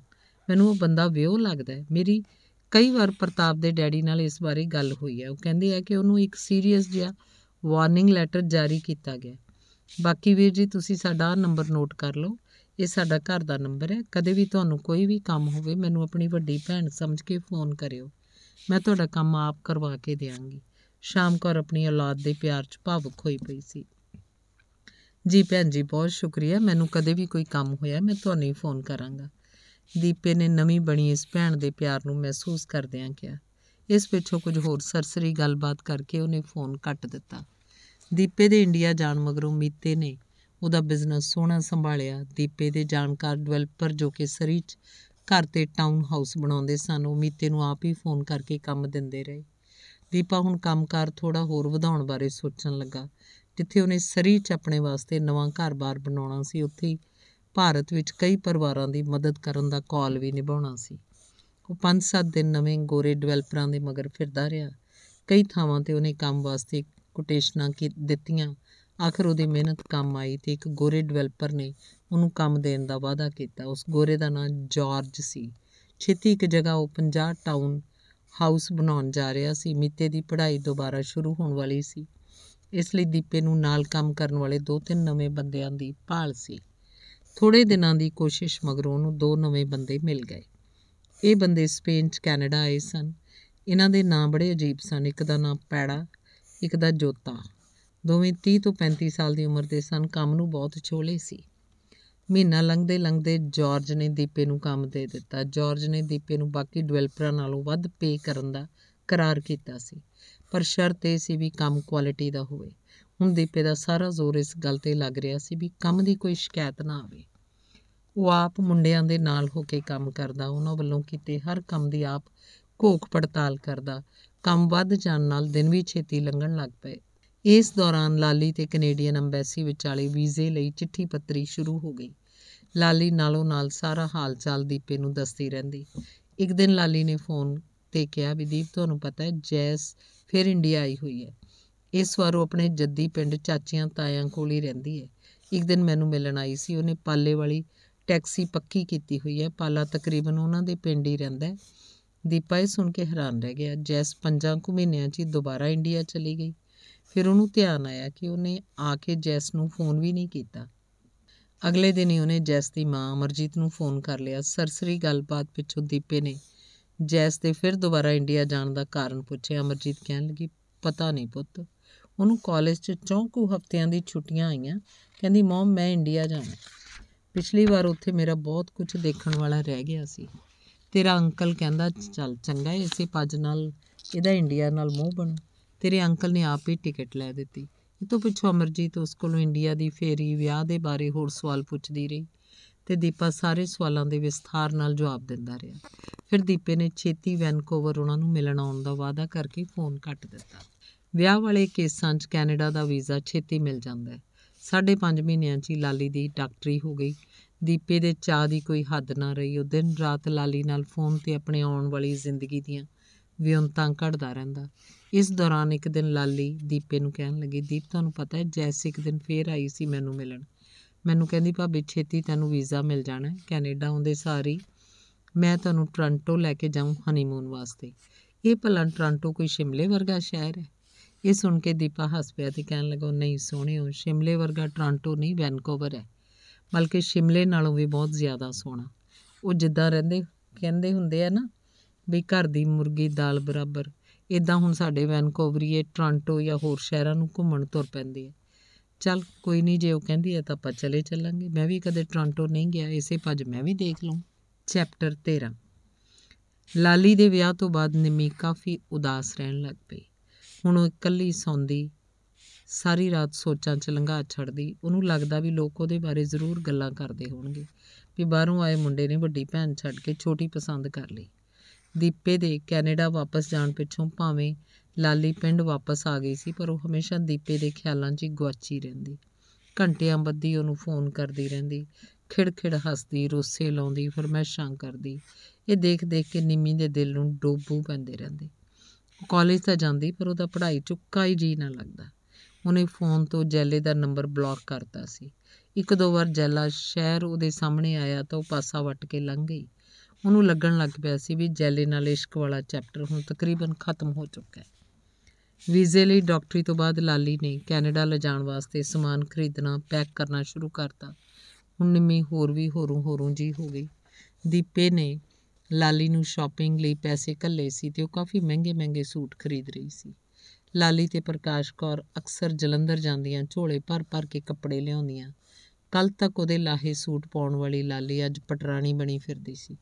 ਮੈਨੂੰ ਉਹ ਬੰਦਾ ਵਿਉਹ ਲੱਗਦਾ ਹੈ ਮੇਰੀ ਕਈ ਵਾਰ ਪ੍ਰਤਾਪ ਦੇ ਡੈਡੀ ਨਾਲ ਇਸ ਬਾਰੇ ਗੱਲ ਹੋਈ ਹੈ ਉਹ ਕਹਿੰਦੇ ਆ ਕਿ ਉਹਨੂੰ ਇੱਕ ਸੀਰੀਅਸ ਜਿਹਾ ਵਾਰਨਿੰਗ ਲੈਟਰ ਜਾਰੀ ਕੀਤਾ ਗਿਆ ਬਾਕੀ ਵੀਰ ਜੀ ਤੁਸੀਂ ਸਾਡਾ ਨੰਬਰ ਨੋਟ ਕਰ ਲਓ ਇਹ ਸਾਡਾ ਘਰ ਦਾ ਨੰਬਰ ਹੈ ਕਦੇ ਵੀ ਤੁਹਾਨੂੰ ਕੋਈ ਵੀ ਕੰਮ ਹੋਵੇ ਮੈਨੂੰ ਆਪਣੀ ਵੱਡੀ ਭੈਣ ਸਮਝ ਕੇ ਫੋਨ ਕਰਿਓ ਮੈਂ ਤੁਹਾਡਾ ਕੰਮ ਆਪ ਕਰਵਾ ਕੇ ਦੇਵਾਂਗੀ ਸ਼ਾਮ ਕੌਰ ਆਪਣੀ ਔਲਾਦ ਦੇ ਪਿਆਰ 'ਚ ਭਾਵੁਕ ਹੋਈ ਪਈ ਸੀ ਜੀ ਭੈਣ ਜੀ ਬਹੁਤ ਸ਼ੁਕਰੀਆ ਮੈਨੂੰ ਕਦੇ ਵੀ ਕੋਈ ਕੰਮ ਹੋਇਆ ਮੈਂ ਤੁਹਾਨੂੰ ਹੀ ਫੋਨ ਕਰਾਂਗਾ ਦੀਪੇ ਨੇ ਨਵੀਂ ਬਣੀ ਇਸ ਭੈਣ ਦੇ ਪਿਆਰ ਨੂੰ ਮਹਿਸੂਸ ਕਰਦਿਆਂ ਕਿਹਾ ਇਸ ਪਿੱਛੋਂ ਕੁਝ ਹੋਰ ਸਰਸਰੀ ਗੱਲਬਾਤ ਕਰਕੇ ਉਹਨੇ ਫੋਨ ਕੱਟ ਦਿੱਤਾ ਦੀਪੇ ਦੇ ਇੰਡੀਆ ਜਾਣ ਮਗਰੋਂ ਮੀਤੇ ਨੇ ਉਹਦਾ ਬਿਜ਼ਨਸ ਸੋਹਣਾ ਸੰਭਾਲਿਆ ਦੀਪੇ ਦੇ ਜਾਣਕਾਰ ਡਿਵੈਲਪਰ ਜੋ ਕਿ ਸਰੀ 'ਚ ਘਰ ਤੇ ਟਾਊਨ ਹਾਊਸ ਬਣਾਉਂਦੇ ਸਨ ਉਹ ਮੀਤੇ ਨੂੰ ਆਪ ਹੀ ਫੋਨ ਕਰਕੇ ਕੰਮ ਦਿੰਦੇ ਰਹੇ ਦੀਪਾ ਹੁਣ ਕੰਮਕਾਰ ਥੋੜਾ ਹੋਰ ਵਧਾਉਣ ਬਾਰੇ ਸੋਚਣ ਲੱਗਾ ਜਿੱਥੇ ਉਹਨੇ ਸਰੀ 'ਚ ਆਪਣੇ ਵਾਸਤੇ ਨਵਾਂ ਘਰ-ਬਾਰ ਬਣਾਉਣਾ ਸੀ ਉੱਥੇ ਭਾਰਤ ਵਿੱਚ ਕਈ ਪਰਿਵਾਰਾਂ ਦੀ ਮਦਦ ਕਰਨ ਦਾ ਕਾਲ ਵੀ ਨਿਭਾਉਣਾ ਸੀ ਉਹ 5-7 ਦਿਨ ਨਵੇਂ ਗੋਰੇ ਡਿਵੈਲਪਰਾਂ ਦੇ ਮਗਰ ਫਿਰਦਾ ਰਿਹਾ ਕਈ ਥਾਵਾਂ ਤੇ ਉਹਨੇ ਕੰਮ ਵਾਸਤੇ ਕੋਟੇਸ਼ਨਾਂ ਕੀ ਦਿੱਤੀਆਂ ਆਖਰ ਉਹਦੀ ਮਿਹਨਤ ਕੰਮ ਆਈ ਤੇ ਇੱਕ ਗੋਰੇ ਡਿਵੈਲਪਰ ਨੇ ਉਹਨੂੰ ਕੰਮ ਦੇਣ ਦਾ ਵਾਅਦਾ ਕੀਤਾ ਉਸ ਗੋਰੇ ਦਾ ਨਾਮ ਜਾਰਜ ਸੀ ਛੇਤੀ ਇੱਕ ਜਗ੍ਹਾ ਉਹ 50 ਟਾਊਨ ਹਾਊਸ ਬਣਾਉਣ ਜਾ ਰਿਹਾ ਸੀ ਮਿੱਤੇ ਦੀ ਪੜ੍ਹਾਈ ਦੁਬਾਰਾ ਸ਼ੁਰੂ ਹੋਣ ਵਾਲੀ ਸੀ ਇਸ ਲਈ ਦੀਪੇ ਨੂੰ ਨਾਲ ਕੰਮ ਕਰਨ ਵਾਲੇ ਦੋ ਤਿੰਨ ਨਵੇਂ ਬੰਦਿਆਂ ਦੀ ਭਾਲ ਸੀ ਥੋੜੇ ਦਿਨਾਂ ਦੀ ਕੋਸ਼ਿਸ਼ ਮਗਰੋਂ ਉਹਨੂੰ ਦੋ ਨਵੇਂ ਬੰਦੇ ਮਿਲ ਗਏ ਇਹ ਬੰਦੇ ਸਪੇਨ 'ਚ ਕੈਨੇਡਾ ਆਏ ਸਨ ਇਹਨਾਂ ਦੇ ਨਾਂ ਬੜੇ ਅਜੀਬ ਸਨ ਇੱਕ ਦਾ ਨਾਂ ਪੈੜਾ ਇੱਕ ਦਾ ਜੋਤਾ ਦੋਵੇਂ 30 ਤੋਂ 35 ਸਾਲ ਦੀ ਉਮਰ ਦੇ ਸਨ ਕੰਮ ਨੂੰ ਬਹੁਤ ਛੋਲੇ ਸੀ ਮਹੀਨਾ ਲੰਘਦੇ ਲੰਘਦੇ ਜਾਰਜ ਨੇ ਦੀਪੇ ਨੂੰ ਕੰਮ ਦੇ ਦਿੱਤਾ ਜਾਰਜ ਨੇ ਦੀਪੇ ਨੂੰ ਬਾਕੀ ਡਿਵੈਲਪਰਾਂ ਨਾਲੋਂ ਵੱਧ ਪੇ ਕਰਨ ਦਾ ਕਰਾਰ ਕੀਤਾ ਸੀ ਪਰ ਸ਼ਰਤ ਇਹ ਸੀ ਵੀ ਕੰਮ ਕੁਆਲਿਟੀ ਦਾ ਹੋਵੇ ਹੁਣ ਦੀਪੇ ਦਾ ਸਾਰਾ ਜ਼ੋਰ ਇਸ ਗੱਲ ਤੇ ਲੱਗ ਰਿਹਾ ਸੀ ਵੀ ਕੰਮ ਦੀ ਕੋਈ ਸ਼ਿਕਾਇਤ ਨਾ ਆਵੇ ਉਹ ਆਪ ਮੁੰਡਿਆਂ ਦੇ ਨਾਲ ਹੋ ਕੇ ਕੰਮ ਕਰਦਾ ਉਹਨਾਂ ਵੱਲੋਂ ਕੀਤੇ ਹਰ ਕੰਮ ਦੀ ਆਪ ਘੋਖ ਪੜਤਾਲ ਕਰਦਾ ਕੰਮ ਵੱਧ ਜਾਣ ਨਾਲ ਦਿਨ ਵੀ ਛੇਤੀ ਲੰਘਣ ਲੱਗ ਪਏ ਇਸ ਦੌਰਾਨ ਲਾਲੀ ਤੇ ਕੈਨੇਡੀਅਨ ਐਮਬੈਸੀ ਵਿਚਾਲੇ ਵੀਜ਼ੇ ਲਈ ਚਿੱਠੀ ਪੱਤਰੀ ਸ਼ੁਰੂ ਹੋ ਗਈ ਲਾਲੀ ਨਾਲੋਂ ਨਾਲ ਸਾਰਾ ਚਾਲ ਦੀਪੇ ਨੂੰ ਦੱਸਦੀ ਰਹਿੰਦੀ ਇੱਕ ਦਿਨ ਲਾਲੀ ਨੇ ਫੋਨ ਤੇ ਕਿਹਾ ਵੀ ਦੀਪ ਤੁਹਾਨੂੰ ਪਤਾ ਹੈ ਜੈਸ ਫਿਰ ਇੰਡੀਆ ਆਈ ਹੋਈ ਹੈ ਇਸ ਵਾਰ ਉਹ ਆਪਣੇ ਜੱਦੀ ਪਿੰਡ ਚਾਚੀਆਂ ਤਾਇਆਂ ਕੋਲ ਹੀ ਰਹਿੰਦੀ ਹੈ ਇੱਕ ਦਿਨ ਮੈਨੂੰ ਮਿਲਣ ਆਈ ਸੀ ਉਹਨੇ ਪਾਲੇ ਵਾਲੀ ਟੈਕਸੀ ਪੱਕੀ ਕੀਤੀ ਹੋਈ ਹੈ ਪਾਲਾ ਤਕਰੀਬਨ ਉਹਨਾਂ ਦੇ ਪਿੰਡ ਹੀ ਰਹਿੰਦਾ ਦੀਪਾ ਇਹ ਸੁਣ ਕੇ ਹੈਰਾਨ ਰਹਿ ਗਿਆ ਜੈਸ ਪੰਜਾਂ ਕੁ ਮਹੀਨਿਆਂ 'ਚ ਹੀ ਦੁਬਾਰਾ ਇੰਡੀਆ ਚਲੀ ਗਈ ਫਿਰ ਉਹਨੂੰ ਧਿਆਨ ਆਇਆ ਕਿ ਉਹਨੇ ਆ ਕੇ ਜੈਸ ਨੂੰ ਫੋਨ ਵੀ ਨਹੀਂ ਕੀਤਾ ਅਗਲੇ ਦਿਨ ਹੀ ਉਹਨੇ ਜੈਸ ਦੀ ਮਾਂ ਅਮਰਜੀਤ ਨੂੰ ਫੋਨ ਕਰ ਲਿਆ ਸਰਸਰੀ ਗੱਲਬਾਤ ਪਿੱਛੋਂ ਦੀਪੇ ਨੇ ਜੈਸ ਦੇ ਫਿਰ ਦੁਬਾਰਾ ਇੰਡੀਆ ਜਾਣ ਦਾ ਕਾਰਨ ਪੁੱਛਿਆ ਅਮਰਜੀਤ ਕਹਿਣ ਲੱਗੀ ਪਤਾ ਨਹੀਂ ਪੁੱਤ ਉਹਨੂੰ ਕਾਲਜ 'ਚ ਚੌਂਕੂ ਹਫ਼ਤਿਆਂ ਦੀ ਛੁੱਟੀਆਂ ਆਈਆਂ ਕਹਿੰਦੀ ਮਮ ਮੈਂ ਇੰਡੀਆ ਜਾਣਾ ਪਿਛਲੀ ਵਾਰ ਉੱਥੇ ਮੇਰਾ ਬਹੁਤ ਕੁਝ ਦੇਖਣ ਵਾਲਾ ਰਹਿ ਗਿਆ ਸੀ ਤੇਰਾ ਅੰਕਲ ਕਹਿੰਦਾ ਚੱਲ ਚੰਗਾ ਇਸੇ ਪੱਜ ਨਾਲ ਇਹਦਾ ਇੰਡੀਆ ਨਾਲ ਮੂੰਹ ਬਣ ਤੇਰੇ ਅੰਕਲ ਨੇ ਆਪ ਹੀ ਟਿਕਟ ਲੈ ਦਿੱਤੀ ਇਹ ਤੋਂ ਪਿੱਛੋਂ ਅਮਰਜੀਤ ਉਸ ਕੋਲੋਂ ਇੰਡੀਆ ਦੀ ਫੇਰੀ ਵਿਆਹ ਦੇ ਬਾਰੇ ਹੋਰ ਸਵਾਲ ਪੁੱਛਦੀ ਰਹੀ ਤੇ ਦੀਪਾ ਸਾਰੇ ਸਵਾਲਾਂ ਦੇ ਵਿਸਥਾਰ ਨਾਲ ਜਵਾਬ ਦਿੰਦਾ ਰਿਹਾ ਫਿਰ ਦੀਪੇ ਨੇ ਛੇਤੀ ਵੈਨਕੂਵਰ ਉਹਨਾਂ ਨੂੰ ਮਿਲਣ ਆਉਣ ਦਾ ਵਾਅਦਾ ਕਰਕੇ ਫੋਨ ਕੱਟ ਦਿੱਤਾ ਵਿਆਹ ਵਾਲੇ ਕੇਸਾਂ 'ਚ ਕੈਨੇਡਾ ਦਾ ਵੀਜ਼ਾ ਛੇਤੀ ਮਿਲ ਜਾਂਦਾ ਹੈ ਸਾਢੇ 5 ਮਹੀਨਿਆਂ 'ਚ ਹੀ ਲਾਲੀ ਦੀ ਡਾਕਟਰੀ ਹੋ ਗਈ ਦੀਪੇ ਦੇ ਚਾਹ ਦੀ ਕੋਈ ਹੱਦ ਨਾ ਰਹੀ ਉਹ ਦਿਨ ਰਾਤ ਲਾਲੀ ਨਾਲ ਫੋਨ ਤੇ ਆਪਣੇ ਆਉਣ ਵਾਲੀ ਜ਼ਿੰਦਗੀ ਦੀਆਂ ਵਿਉਂਤਾਂ ਘੜਦਾ ਰਹਿੰਦਾ ਇਸ ਦੌਰਾਨ ਇੱਕ ਦਿਨ ਲਾਲੀ ਦੀਪੇ ਨੂੰ ਕਹਿਣ ਲੱਗੀ ਦੀਪ ਤੁਹਾਨੂੰ ਪਤਾ ਹੈ ਜੈਸੀ ਇੱਕ ਦਿਨ ਫੇਰ ਆਈ ਸੀ ਮੈਨੂੰ ਮਿਲਣ ਮੈਨੂੰ ਕਹਿੰਦੀ ਭਾਬੀ ਛੇਤੀ ਤੈਨੂੰ ਵੀਜ਼ਾ ਮਿਲ ਜਾਣਾ ਕੈਨੇਡਾ ਆਉਂਦੇ ਸਾਰੀ ਮੈਂ ਤੁਹਾਨੂੰ ਟ੍ਰਾਂਟੋ ਲੈ ਕੇ ਜਾਉਂ ਹਨੀਮੂਨ ਵਾਸਤੇ ਇਹ ਭਲਾ ਟ੍ਰਾਂਟੋ ਕੋਈ ਸ਼ਿਮਲੇ ਵਰਗਾ ਸ਼ਹਿਰ ਹੈ ਇਹ ਸੁਣ ਕੇ ਦੀਪਾ ਹੱਸ ਪਿਆ ਤੇ ਕਹਿਣ ਲੱਗਾ ਨਹੀਂ ਸੋਹਣੇ ਹੋ ਸ਼ਿਮਲੇ ਵਰਗਾ ਟ੍ਰਾਂਟੋ ਨਹੀਂ ਵੈਨਕੂਵਰ ਹੈ ਬਲਕਿ ਸ਼ਿਮਲੇ ਨਾਲੋਂ ਵੀ ਬਹੁਤ ਜ਼ਿਆਦਾ ਸੋਹਣਾ ਉਹ ਜਿੱਦਾਂ ਰਹਿੰਦੇ ਕਹਿੰਦੇ ਹੁੰਦੇ ਆ ਨਾ ਵੀ ਘਰ ਦੀ ਮੁਰਗੀ ਦਾਲ ਬਰਾਬਰ ਇਦਾਂ ਹੁਣ ਸਾਡੇ ਵੈਨਕੂਵਰੀਏ ਟ੍ਰਾਂਟੋ ਜਾਂ ਹੋਰ ਸ਼ਹਿਰਾਂ ਨੂੰ ਘੁੰਮਣ ਤੁਰ ਪੈਂਦੇ ਆ ਚਲ ਕੋਈ ਨਹੀਂ ਜੇ ਉਹ ਕਹਿੰਦੀ ਆ ਤਾਂ ਆਪਾਂ ਚਲੇ ਚੱਲਾਂਗੇ ਮੈਂ ਵੀ ਕਦੇ ਟ੍ਰਾਂਟੋ ਨਹੀਂ ਗਿਆ ਇਸੇ ਭੱਜ ਮੈਂ ਵੀ ਦੇਖ ਲਵਾਂ ਚੈਪਟਰ 13 ਲਾਲੀ ਦੇ ਵਿਆਹ ਤੋਂ ਬਾਅਦ ਨਿਮੀ ਕਾਫੀ ਉਦਾਸ ਰਹਿਣ ਲੱਗ ਪਈ ਹੁਣ ਉਹ ਇਕੱਲੀ ਸੌਂਦੀ ਸਾਰੀ ਰਾਤ ਸੋਚਾਂ 'ਚ ਲੰਘਾ ਛੱਡਦੀ ਉਹਨੂੰ ਲੱਗਦਾ ਵੀ ਲੋਕ ਉਹਦੇ ਬਾਰੇ ਜ਼ਰੂਰ ਗੱਲਾਂ ਕਰਦੇ ਹੋਣਗੇ ਵੀ ਬਾਹਰੋਂ ਆਏ ਮੁੰਡੇ ਨੇ ਵੱਡੀ ਭੈਣ ਛੱਡ ਕੇ ਛੋਟੀ ਪਸੰਦ ਕਰ ਲਈ ਦੀਪੇ ਦੇ ਕੈਨੇਡਾ ਵਾਪਸ ਜਾਣ ਪਿੱਛੋਂ ਭਾਵੇਂ ਲਾਲੀ ਪਿੰਡ ਵਾਪਸ ਆ ਗਈ ਸੀ ਪਰ ਉਹ ਹਮੇਸ਼ਾ ਦੀਪੇ ਦੇ ਖਿਆਲਾਂ 'ਚ ਹੀ ਗਵਾਚੀ ਰਹਿੰਦੀ ਘੰਟਿਆਂ ਬੱਧੀ ਉਹਨੂੰ ਫੋਨ ਕਰਦੀ ਰਹਿੰਦੀ ਖਿੜਖਿੜ ਹੱਸਦੀ ਰੋਸੇ ਲਾਉਂਦੀ ਸ਼ਾਂ ਕਰਦੀ ਇਹ ਦੇਖ ਦੇਖ ਕੇ ਨਿੰਮੀ ਦੇ ਦਿਲ ਨੂੰ ਡੋਬੂ ਪੈਂਦੇ ਰਹਿੰਦੇ ਕਾਲਜ ਤਾਂ ਜਾਂਦੀ ਪਰ ਉਹਦਾ ਪੜ੍ਹਾਈ ਚੁੱਕਾ ਹੀ ਜੀ ਨਾ ਲੱਗਦਾ ਉਹਨੇ ਫੋਨ ਤੋਂ ਜੈਲੇ ਦਾ ਨੰਬਰ ਬਲੌਕ ਕਰਤਾ ਸੀ ਇੱਕ ਦੋ ਵਾਰ ਜੈਲਾ ਸ਼ਹਿਰ ਉਹਦੇ ਸਾਹਮਣੇ ਆਇਆ ਤਾਂ ਉਹ ਪਾਸਾ ਵੱਟ ਕੇ ਲੰਘ ਗਈ ਉਹਨੂੰ ਲੱਗਣ ਲੱਗ ਪਿਆ ਸੀ ਵੀ ਜੈਲੇ ਨਾਲ ਇਸ਼ਕ ਵਾਲਾ ਚੈਪਟਰ ਹੁਣ ਤਕਰੀਬਨ ਖਤਮ ਹੋ ਚੁੱਕਾ ਹੈ ਵੀਜ਼ੇ ਲਈ ਡਾਕਟਰੀ ਤੋਂ ਬਾਅਦ ਲਾਲੀ ਨੇ ਕੈਨੇਡਾ ਲਿਜਾਣ ਵਾਸਤੇ ਸਮਾਨ ਖਰੀਦਣਾ ਪੈਕ ਕਰਨਾ ਸ਼ੁਰੂ ਕਰਤਾ ਹੁਣ ਨਿਮੀ ਹੋਰ ਵੀ ਹੋਰੋਂ ਹੋਰੋਂ ਜੀ ਹੋ ਗਈ ਦੀਪੇ ਨੇ ਲਾਲੀ ਨੂੰ ਸ਼ਾਪਿੰਗ ਲਈ ਪੈਸੇ ਕੱਲੇ ਸੀ ਤੇ ਉਹ ਕਾਫੀ ਮਹਿੰਗੇ ਮਹਿੰਗੇ ਸੂਟ ਖਰੀਦ ਰਹੀ ਸੀ ਲਾਲੀ ਤੇ ਪ੍ਰਕਾਸ਼ ਕੌਰ ਅਕਸਰ ਜਲੰਧਰ ਜਾਂਦੀਆਂ ਝੋਲੇ ਭਰ-ਭਰ ਕੇ ਕੱਪੜੇ ਲਿਆਉਂਦੀਆਂ ਕੱਲ ਤੱਕ ਉਹਦੇ ਲਾਹੇ ਸੂਟ ਪਾਉਣ ਵਾਲੀ ਲਾਲੀ ਅੱਜ ਪਟਰਾਣੀ ਬਣੀ ਫਿਰਦੀ ਸੀ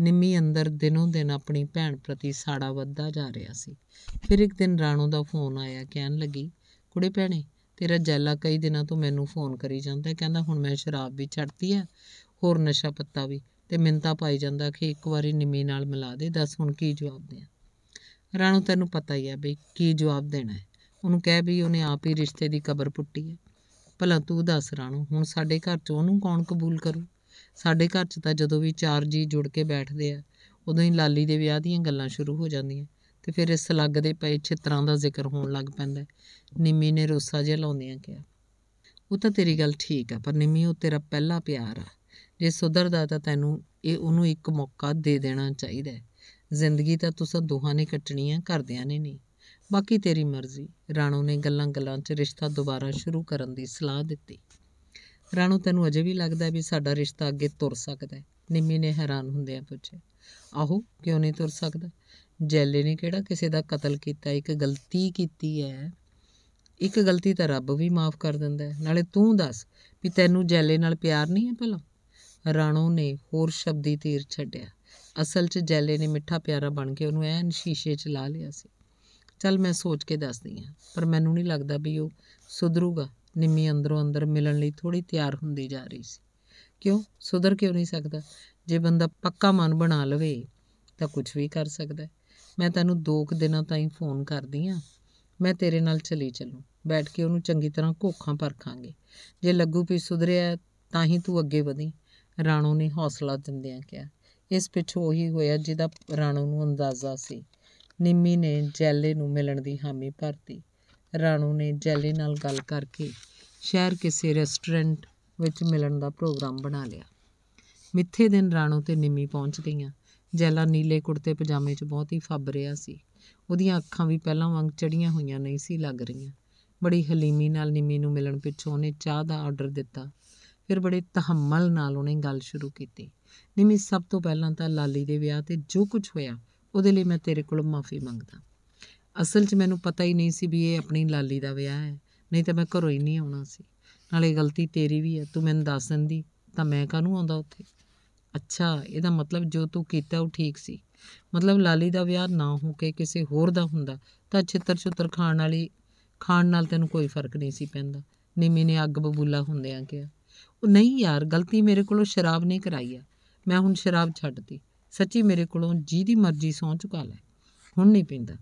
ਨਿੰਮੀ ਅੰਦਰ ਦਿਨੋਂ ਦਿਨ ਆਪਣੀ ਭੈਣ ਪ੍ਰਤੀ ਸਾੜਾ ਵੱਧਦਾ ਜਾ ਰਿਹਾ ਸੀ ਫਿਰ ਇੱਕ ਦਿਨ ਰਾਣੋ ਦਾ ਫੋਨ ਆਇਆ ਕਹਿਣ ਲੱਗੀ ਕੁੜੇ ਭੈਣੇ ਤੇਰਾ ਜੈਲਾ ਕਈ ਦਿਨਾਂ ਤੋਂ ਮੈਨੂੰ ਫੋਨ ਕਰੀ ਜਾਂਦਾ ਕਹਿੰਦਾ ਹੁਣ ਮੈਂ ਸ਼ਰਾਬ ਵੀ ਛੱਡਤੀ ਆ ਹੋਰ ਨਸ਼ਾ ਪੱਤਾ ਵੀ ਤੇ ਮਿੰਤਾ ਪਾਈ ਜਾਂਦਾ ਕਿ ਇੱਕ ਵਾਰੀ ਨਿੰਮੀ ਨਾਲ ਮਿਲਾ ਦੇ ਦੱਸ ਹੁਣ ਕੀ ਜਵਾਬ ਦਿਆਂ ਰਾਣੂ ਤੈਨੂੰ ਪਤਾ ਹੀ ਆ ਬਈ ਕੀ ਜਵਾਬ ਦੇਣਾ ਹੈ ਉਹਨੂੰ ਕਹਿ ਵੀ ਉਹਨੇ ਆਪ ਹੀ ਰਿਸ਼ਤੇ ਦੀ ਕਬਰ ਪੁੱਟੀ ਹੈ ਭਲਾ ਤੂੰ ਦੱਸ ਰਾਣੂ ਹੁਣ ਸਾਡੇ ਘਰ 'ਚ ਉਹਨੂੰ ਕੌਣ ਕਬੂਲ ਕਰੂ ਸਾਡੇ ਘਰ 'ਚ ਤਾਂ ਜਦੋਂ ਵੀ ਚਾਰ ਜੀ ਜੁੜ ਕੇ ਬੈਠਦੇ ਆ ਉਦੋਂ ਹੀ ਲਾਲੀ ਦੇ ਵਿਆਹ ਦੀਆਂ ਗੱਲਾਂ ਸ਼ੁਰੂ ਹੋ ਜਾਂਦੀਆਂ ਤੇ ਫਿਰ ਇਸ ਲੱਗ ਦੇ ਪਏ ਛਿੱਤਰਾਂ ਦਾ ਜ਼ਿਕਰ ਹੋਣ ਲੱਗ ਪੈਂਦਾ ਨਿੰਮੀ ਨੇ ਰੋਸਾ ਜਿਹਾ ਲਾਉਂਦਿਆਂ ਕਿਹਾ ਉਹ ਤਾਂ ਤੇਰੀ ਗੱਲ ਠੀਕ ਆ ਪਰ ਨਿੰਮੀ ਉਹ ਤੇਰਾ ਪਹਿਲਾ ਪਿਆਰ ਆ ਜੇ ਸੁਧਰਦਾ ਤਾਂ ਤੈਨੂੰ ਇਹ ਉਹਨੂੰ ਇੱਕ ਮੌਕਾ ਦੇ ਦੇਣਾ ਚਾਹੀਦਾ ਜ਼ਿੰਦਗੀ ਤਾਂ ਤੁਸਾਂ ਦੋਹਾਂ ਨੇ ਕੱਟਣੀ ਆ ਘਰਦਿਆਂ ਨੇ ਨਹੀਂ ਬਾਕੀ ਤੇਰੀ ਮਰਜ਼ੀ ਰਾਣੋ ਨੇ ਗੱਲਾਂ-ਗੱਲਾਂ 'ਚ ਰਿਸ਼ਤਾ ਦੁਬਾਰਾ ਸ਼ੁਰੂ ਕਰਨ ਦੀ ਸਲਾਹ ਦਿੱਤੀ ਰਾਣੋ ਤੈਨੂੰ ਅਜੇ ਵੀ ਲੱਗਦਾ ਵੀ ਸਾਡਾ ਰਿਸ਼ਤਾ ਅੱਗੇ ਤੁਰ ਸਕਦਾ ਹੈ ਨਿੰਮੀ ਨੇ ਹੈਰਾਨ ਹੁੰਦਿਆਂ ਪੁੱਛਿਆ ਆਹੋ ਕਿਉਂ ਨਹੀਂ ਤੁਰ ਸਕਦਾ ਜੈਲੇ ਨੇ ਕਿਹੜਾ ਕਿਸੇ ਦਾ ਕਤਲ ਕੀਤਾ ਇੱਕ ਗਲਤੀ ਕੀਤੀ ਹੈ ਇੱਕ ਗਲਤੀ ਤਾਂ ਰੱਬ ਵੀ ਮਾਫ ਕਰ ਦਿੰਦਾ ਹੈ ਨਾਲੇ ਤੂੰ ਦੱਸ ਵੀ ਤੈਨੂੰ ਜੈਲੇ ਨਾਲ ਪਿਆਰ ਨਹੀਂ ਹੈ ਭਲਾ ਰਾਣੋ ਨੇ ਹੋਰ ਸ਼ਬਦੀ ਤੀਰ ਛੱਡਿਆ ਅਸਲ 'ਚ ਜੈਲੇ ਨੇ ਮਿੱਠਾ ਪਿਆਰਾ ਬਣ ਕੇ ਉਹਨੂੰ ਐਨ ਸ਼ੀਸ਼ੇ 'ਚ ਲਾ ਲਿਆ ਸੀ ਚੱਲ ਮੈਂ ਸੋਚ ਕੇ ਦੱਸਦੀ ਆ ਪਰ ਮੈਨੂੰ ਨਹੀਂ ਲੱਗਦਾ ਵੀ ਉਹ ਸੁਧਰੂਗਾ ਨਿੰਮੀ ਅੰਦਰੋਂ ਅੰਦਰ ਮਿਲਣ ਲਈ ਥੋੜੀ ਤਿਆਰ ਹੁੰਦੀ ਜਾ ਰਹੀ ਸੀ ਕਿਉਂ ਸੁਧਰ ਕਿਉਂ ਨਹੀਂ ਸਕਦਾ ਜੇ ਬੰਦਾ ਪੱਕਾ ਮਨ ਬਣਾ ਲਵੇ ਤਾਂ ਕੁਝ ਵੀ ਕਰ ਸਕਦਾ ਮੈਂ ਤੈਨੂੰ ਦੋ ਕੁ ਦਿਨਾਂ ਤਾਈਂ ਫੋਨ ਕਰਦੀ ਆ ਮੈਂ ਤੇਰੇ ਨਾਲ ਚਲੀ ਚੱਲੂ ਬੈਠ ਕੇ ਉਹਨੂੰ ਚੰਗੀ ਤਰ੍ਹਾਂ ਕੋਖਾਂ ਪਰਖਾਂਗੇ ਜੇ ਲੱਗੂ ਵੀ ਸੁਧਰਿਆ ਤਾਂ ਹੀ ਤੂੰ ਅੱਗੇ ਵਧੀ ਰਾਣੋ ਨੇ ਹੌਸਲਾ ਦਿੰਦਿਆਂ ਕਿਹਾ ਇਸ ਪਿੱਛੋਂ ਉਹੀ ਹੋਇਆ ਜਿਹਦਾ ਰਾਣੋ ਨੂੰ ਅੰਦਾਜ਼ਾ ਸੀ ਨਿੰਮੀ ਨੇ ਜੈਲੇ ਨੂੰ ਮਿਲਣ ਦੀ ਹਾਮੀ ਭਰਤੀ ਰਾਣੂ ਨੇ ਜੈਲੇ ਨਾਲ ਗੱਲ ਕਰਕੇ ਸ਼ਹਿਰ ਕਿਸੇ ਰੈਸਟੋਰੈਂਟ ਵਿੱਚ ਮਿਲਣ ਦਾ ਪ੍ਰੋਗਰਾਮ ਬਣਾ ਲਿਆ ਮਿੱਥੇ ਦਿਨ ਰਾਣੋ ਤੇ ਨਿੰਮੀ ਪਹੁੰਚ ਗਈਆਂ ਜੈਲਾ ਨੀਲੇ ਕੁੜਤੇ ਪਜਾਮੇ 'ਚ ਬਹੁਤ ਹੀ ਫੱਬ ਰਿਹਾ ਸੀ ਉਹਦੀਆਂ ਅੱਖਾਂ ਵੀ ਪਹਿਲਾਂ ਵਾਂਗ ਚੜੀਆਂ ਹੋਈਆਂ ਨਹੀਂ ਸੀ ਲੱਗ ਰਹੀਆਂ ਬੜੀ ਹਲੀਮੀ ਨਾਲ ਨਿੰਮੀ ਨੂੰ ਮਿਲਣ ਪਿੱਛੋਂ ਉਹਨੇ ਚਾਹ ਦਾ ਆਰਡਰ ਦਿੱਤਾ ਫਿਰ ਬੜੇ ਤਹਮਲ ਨਾਲ ਉਹਨੇ ਗੱਲ ਸ਼ੁਰੂ ਕੀਤੀ ਨਿਮੀ ਸਭ ਤੋਂ ਪਹਿਲਾਂ ਤਾਂ ਲਾਲੀ ਦੇ ਵਿਆਹ ਤੇ ਜੋ ਕੁਝ ਹੋਇਆ ਉਹਦੇ ਲਈ ਮੈਂ ਤੇਰੇ ਕੋਲੋਂ ਮਾਫੀ ਮੰਗਦਾ ਅਸਲ 'ਚ ਮੈਨੂੰ ਪਤਾ ਹੀ ਨਹੀਂ ਸੀ ਵੀ ਇਹ ਆਪਣੀ ਲਾਲੀ ਦਾ ਵਿਆਹ ਹੈ ਨਹੀਂ ਤਾਂ ਮੈਂ ਘਰੋਂ ਹੀ ਨਹੀਂ ਆਉਣਾ ਸੀ ਨਾਲੇ ਗਲਤੀ ਤੇਰੀ ਵੀ ਹੈ ਤੂੰ ਮੈਨੂੰ ਦੱਸ ਦਿੰਦੀ ਤਾਂ ਮੈਂ ਕਾਹਨੂੰ ਆਉਂਦਾ ਉੱਥੇ ਅੱਛਾ ਇਹਦਾ ਮਤਲਬ ਜੋ ਤੂੰ ਕੀਤਾ ਉਹ ਠੀਕ ਸੀ ਮਤਲਬ ਲਾਲੀ ਦਾ ਵਿਆਹ ਨਾ ਹੋ ਕੇ ਕਿਸੇ ਹੋਰ ਦਾ ਹੁੰਦਾ ਤਾਂ ਛਿੱਤਰ ਛੁੱਤਰ ਖਾਣ ਵਾਲੀ ਖਾਣ ਨਾਲ ਤੈਨੂੰ ਕੋਈ ਫਰਕ ਨਹੀਂ ਸੀ ਪੈਂਦਾ ਨਿਮੀ ਨੇ ਅੱਗ ਬਬੂਲਾ ਹੁੰਦਿਆਂ ਕਿਹਾ ਉਹ ਨਹੀਂ ਯਾਰ ਗਲਤੀ ਮੇਰੇ ਕੋਲੋਂ ਸ਼ਰਾਬ ਨੇ ਕਰਾਈ ਆ ਮੈਂ ਹੁਣ ਸ਼ਰਾਬ ਛੱਡਤੀ ਸੱਚੀ ਮੇਰੇ ਕੋਲੋਂ ਜਿਹਦੀ ਮਰਜ਼ੀ ਸੌਂ ਚੁਕਾ ਲੈ ਹੁਣ ਨਹੀਂ ਪੀਂਦਾ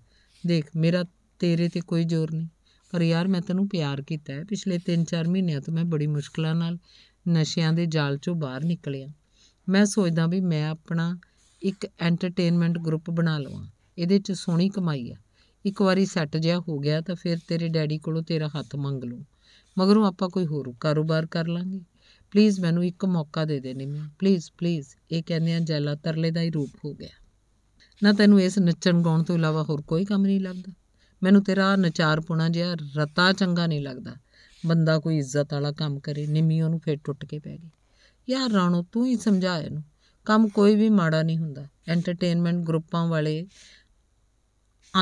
ਦੇਖ ਮੇਰਾ ਤੇਰੇ ਤੇ ਕੋਈ ਜ਼ੋਰ ਨਹੀਂ ਪਰ ਯਾਰ ਮੈਂ ਤੈਨੂੰ ਪਿਆਰ ਕੀਤਾ ਹੈ ਪਿਛਲੇ 3-4 ਮਹੀਨਿਆਂ ਤੋਂ ਮੈਂ ਬੜੀ ਮੁਸ਼ਕਲਾਂ ਨਾਲ ਨਸ਼ਿਆਂ ਦੇ ਜਾਲ ਚੋਂ ਬਾਹਰ ਨਿਕਲਿਆ ਮੈਂ ਸੋਚਦਾ ਵੀ ਮੈਂ ਆਪਣਾ ਇੱਕ ਐਂਟਰਟੇਨਮੈਂਟ ਗਰੁੱਪ ਬਣਾ ਲਵਾਂ ਇਹਦੇ 'ਚ ਸੋਹਣੀ ਕਮਾਈ ਆ ਇੱਕ ਵਾਰੀ ਸੈੱਟ ਜਿਆ ਹੋ ਗਿਆ ਤਾਂ ਫਿਰ ਤੇਰੇ ਡੈਡੀ ਕੋਲੋਂ ਤੇਰਾ ਹੱਥ ਮੰਗ ਲਵਾਂ ਮਗਰੋਂ ਆਪਾਂ ਕੋਈ ਹੋਰ ਕਾਰੋਬਾਰ ਕਰ ਲਾਂਗੇ ਪਲੀਜ਼ ਮੈਨੂੰ ਇੱਕ ਮੌਕਾ ਦੇ ਦੇ ਨਿਮੀ ਪਲੀਜ਼ ਪਲੀਜ਼ ਇਹ ਕਹਿੰਦੇ ਆ ਜੈਲਾ ਤਰਲੇ ਦਾ ਹੀ ਰੂਪ ਹੋ ਗਿਆ ਨਾ ਤੈਨੂੰ ਇਸ ਨੱਚਣ ਗਾਉਣ ਤੋਂ ਇਲਾਵਾ ਹੋਰ ਕੋਈ ਕੰਮ ਨਹੀਂ ਲੱਗਦਾ ਮੈਨੂੰ ਤੇਰਾ ਨਚਾਰ ਪੁਣਾ ਜਿਹਾ ਰਤਾ ਚੰਗਾ ਨਹੀਂ ਲੱਗਦਾ ਬੰਦਾ ਕੋਈ ਇੱਜ਼ਤ ਵਾਲਾ ਕੰਮ ਕਰੇ ਨਿਮੀ ਉਹਨੂੰ ਫੇਰ ਟੁੱਟ ਕੇ ਪੈ ਗਈ ਯਾਰ ਰਾਣੋ ਤੂੰ ਹੀ ਸਮਝਾ ਇਹਨੂੰ ਕੰਮ ਕੋਈ ਵੀ ਮਾੜਾ ਨਹੀਂ ਹੁੰਦਾ ਐਂਟਰਟੇਨਮੈਂਟ ਗਰੁੱਪਾਂ ਵਾਲੇ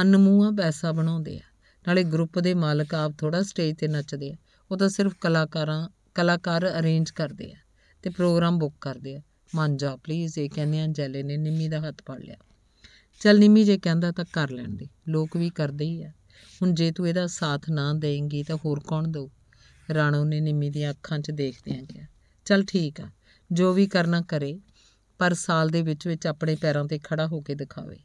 ਅਨਮੂਹਾ ਪੈਸਾ ਬਣਾਉਂਦੇ ਆ ਨਾਲੇ ਗਰੁੱਪ ਦੇ ਮਾਲਕ ਆਪ ਥੋੜਾ ਸਟੇਜ ਤੇ ਨੱਚਦੇ ਆ ਉਹ ਤਾਂ ਸਿਰਫ ਕਲਾਕਾਰਾਂ ਕਲਾਕਾਰ ਅਰੇਂਜ ਕਰਦੇ ਆ ਤੇ ਪ੍ਰੋਗਰਾਮ ਬੁੱਕ ਕਰਦੇ ਆ ਮੰਨ ਜਾ ਪਲੀਜ਼ ਇਹ ਕਹਿੰਦੇ ਆ ਜੈਲੇ ਨੇ ਨਿੰਮੀ ਦਾ ਹੱਥ ਫੜ ਲਿਆ ਚਲ ਨਿੰਮੀ ਜੇ ਕਹਿੰਦਾ ਤਾਂ ਕਰ ਲੈਣ ਦੇ ਲੋਕ ਵੀ ਕਰਦੇ ਹੀ ਆ ਹੁਣ ਜੇ ਤੂੰ ਇਹਦਾ ਸਾਥ ਨਾ ਦੇਂਗੀ ਤਾਂ ਹੋਰ ਕੌਣ ਦਊ ਰਾਣੋ ਨੇ ਨਿੰਮੀ ਦੀਆਂ ਅੱਖਾਂ 'ਚ ਦੇਖਦਿਆਂ ਕਿਹਾ ਚਲ ਠੀਕ ਆ ਜੋ ਵੀ ਕਰਨਾ ਕਰੇ ਪਰ ਸਾਲ ਦੇ ਵਿੱਚ ਵਿੱਚ ਆਪਣੇ ਪੈਰਾਂ ਤੇ ਖੜਾ ਹੋ ਕੇ ਦਿਖਾਵੇ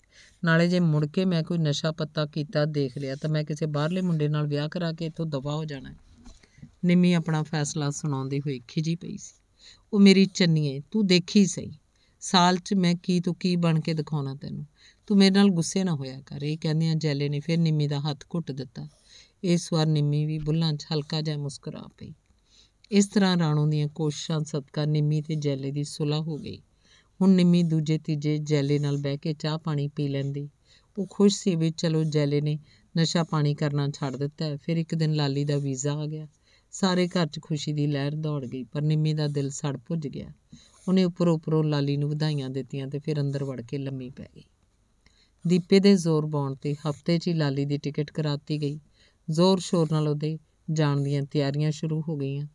ਨਾਲੇ ਜੇ ਮੁੜ ਕੇ ਮੈਂ ਕੋਈ ਨਸ਼ਾ ਪੱਤਾ ਕੀਤਾ ਦੇਖ ਲਿਆ ਤਾਂ ਮੈਂ ਕਿਸੇ ਬਾਹਰਲੇ ਮੁੰਡੇ ਨਾਲ ਵਿਆਹ ਕਰਾ ਕੇ ਇੱਥੋਂ ਦਬਾ ਹੋ ਜਾਣਾ ਨਿੰਮੀ ਆਪਣਾ ਫੈਸਲਾ ਸੁਣਾਉਂਦੀ ਹੋਈ ਖਿਜੀ ਪਈ ਸੀ ਉਹ ਮੇਰੀ ਚੰਨੀਏ ਤੂੰ ਦੇਖੀ ਸਹੀ ਸਾਲ 'ਚ ਮੈਂ ਕੀ ਤੋਂ ਕੀ ਬਣ ਕੇ ਦਿਖਾਉਣਾ ਤੈਨੂੰ ਤੂੰ ਮੇਰੇ ਨਾਲ ਗੁੱਸੇ ਨਾ ਹੋਇਆ ਕਰ ਇਹ ਕਹਿੰਦੇ ਆ ਜੈਲੇ ਨੇ ਫਿਰ ਨਿੰਮੀ ਦਾ ਹੱਥ ਘੁੱਟ ਦਿੱਤਾ ਇਸ ਵਾਰ ਨਿੰਮੀ ਵੀ ਬੁੱਲਾਂ 'ਚ ਹਲਕਾ ਜਿਹਾ ਮੁਸਕਰਾ ਪਈ ਇਸ ਤਰ੍ਹਾਂ ਰਾਣੋ ਦੀਆਂ ਕੋਸ਼ਿਸ਼ਾਂ ਸਦਕਾ ਨਿੰਮੀ ਤੇ ਜੈਲੇ ਦੀ ਸੁਲਾ ਹੋ ਗਈ ਹੁਣ ਨਿੰਮੀ ਦੂਜੇ ਤੀਜੇ ਜੈਲੇ ਨਾਲ ਬਹਿ ਕੇ ਚਾਹ ਪਾਣੀ ਪੀ ਲੈਂਦੀ ਉਹ ਖੁਸ਼ ਸੀ ਵੀ ਚਲੋ ਜੈਲੇ ਨੇ ਨਸ਼ਾ ਪਾਣੀ ਕਰਨਾ ਛੱਡ ਦਿੱਤਾ ਫਿਰ ਇੱਕ ਦਿਨ ਲਾਲੀ ਦਾ ਵੀਜ਼ਾ ਆ ਗਿਆ ਸਾਰੇ ਘਰ 'ਚ ਖੁਸ਼ੀ ਦੀ ਲਹਿਰ ਦੌੜ ਗਈ ਪਰ ਨਿੰਮੀ ਦਾ ਦਿਲ ਸੜ ਭੁੱਜ ਗਿਆ ਉਹਨੇ ਉੱਪਰੋਂ ਉੱਪਰੋਂ ਲਾਲੀ ਨੂੰ ਵਧਾਈਆਂ ਦਿੱਤੀਆਂ ਤੇ ਫਿਰ ਅੰਦਰ ਵੜ ਕੇ ਲੰਮੀ ਪੈ ਗਈ ਦੀਪੇ ਦੇ ਜ਼ੋਰ ਬੌਣ ਤੇ ਹਫਤੇ 'ਚ ਹੀ ਲਾਲੀ ਦੀ ਟਿਕਟ ਕਰਾਤੀ ਗਈ ਜ਼ੋਰ ਸ਼ੋਰ ਨਾਲ ਉਹਦੇ ਜਾਣ ਦੀਆਂ ਤਿਆਰੀਆਂ ਸ਼ੁਰੂ ਹੋ ਗਈਆਂ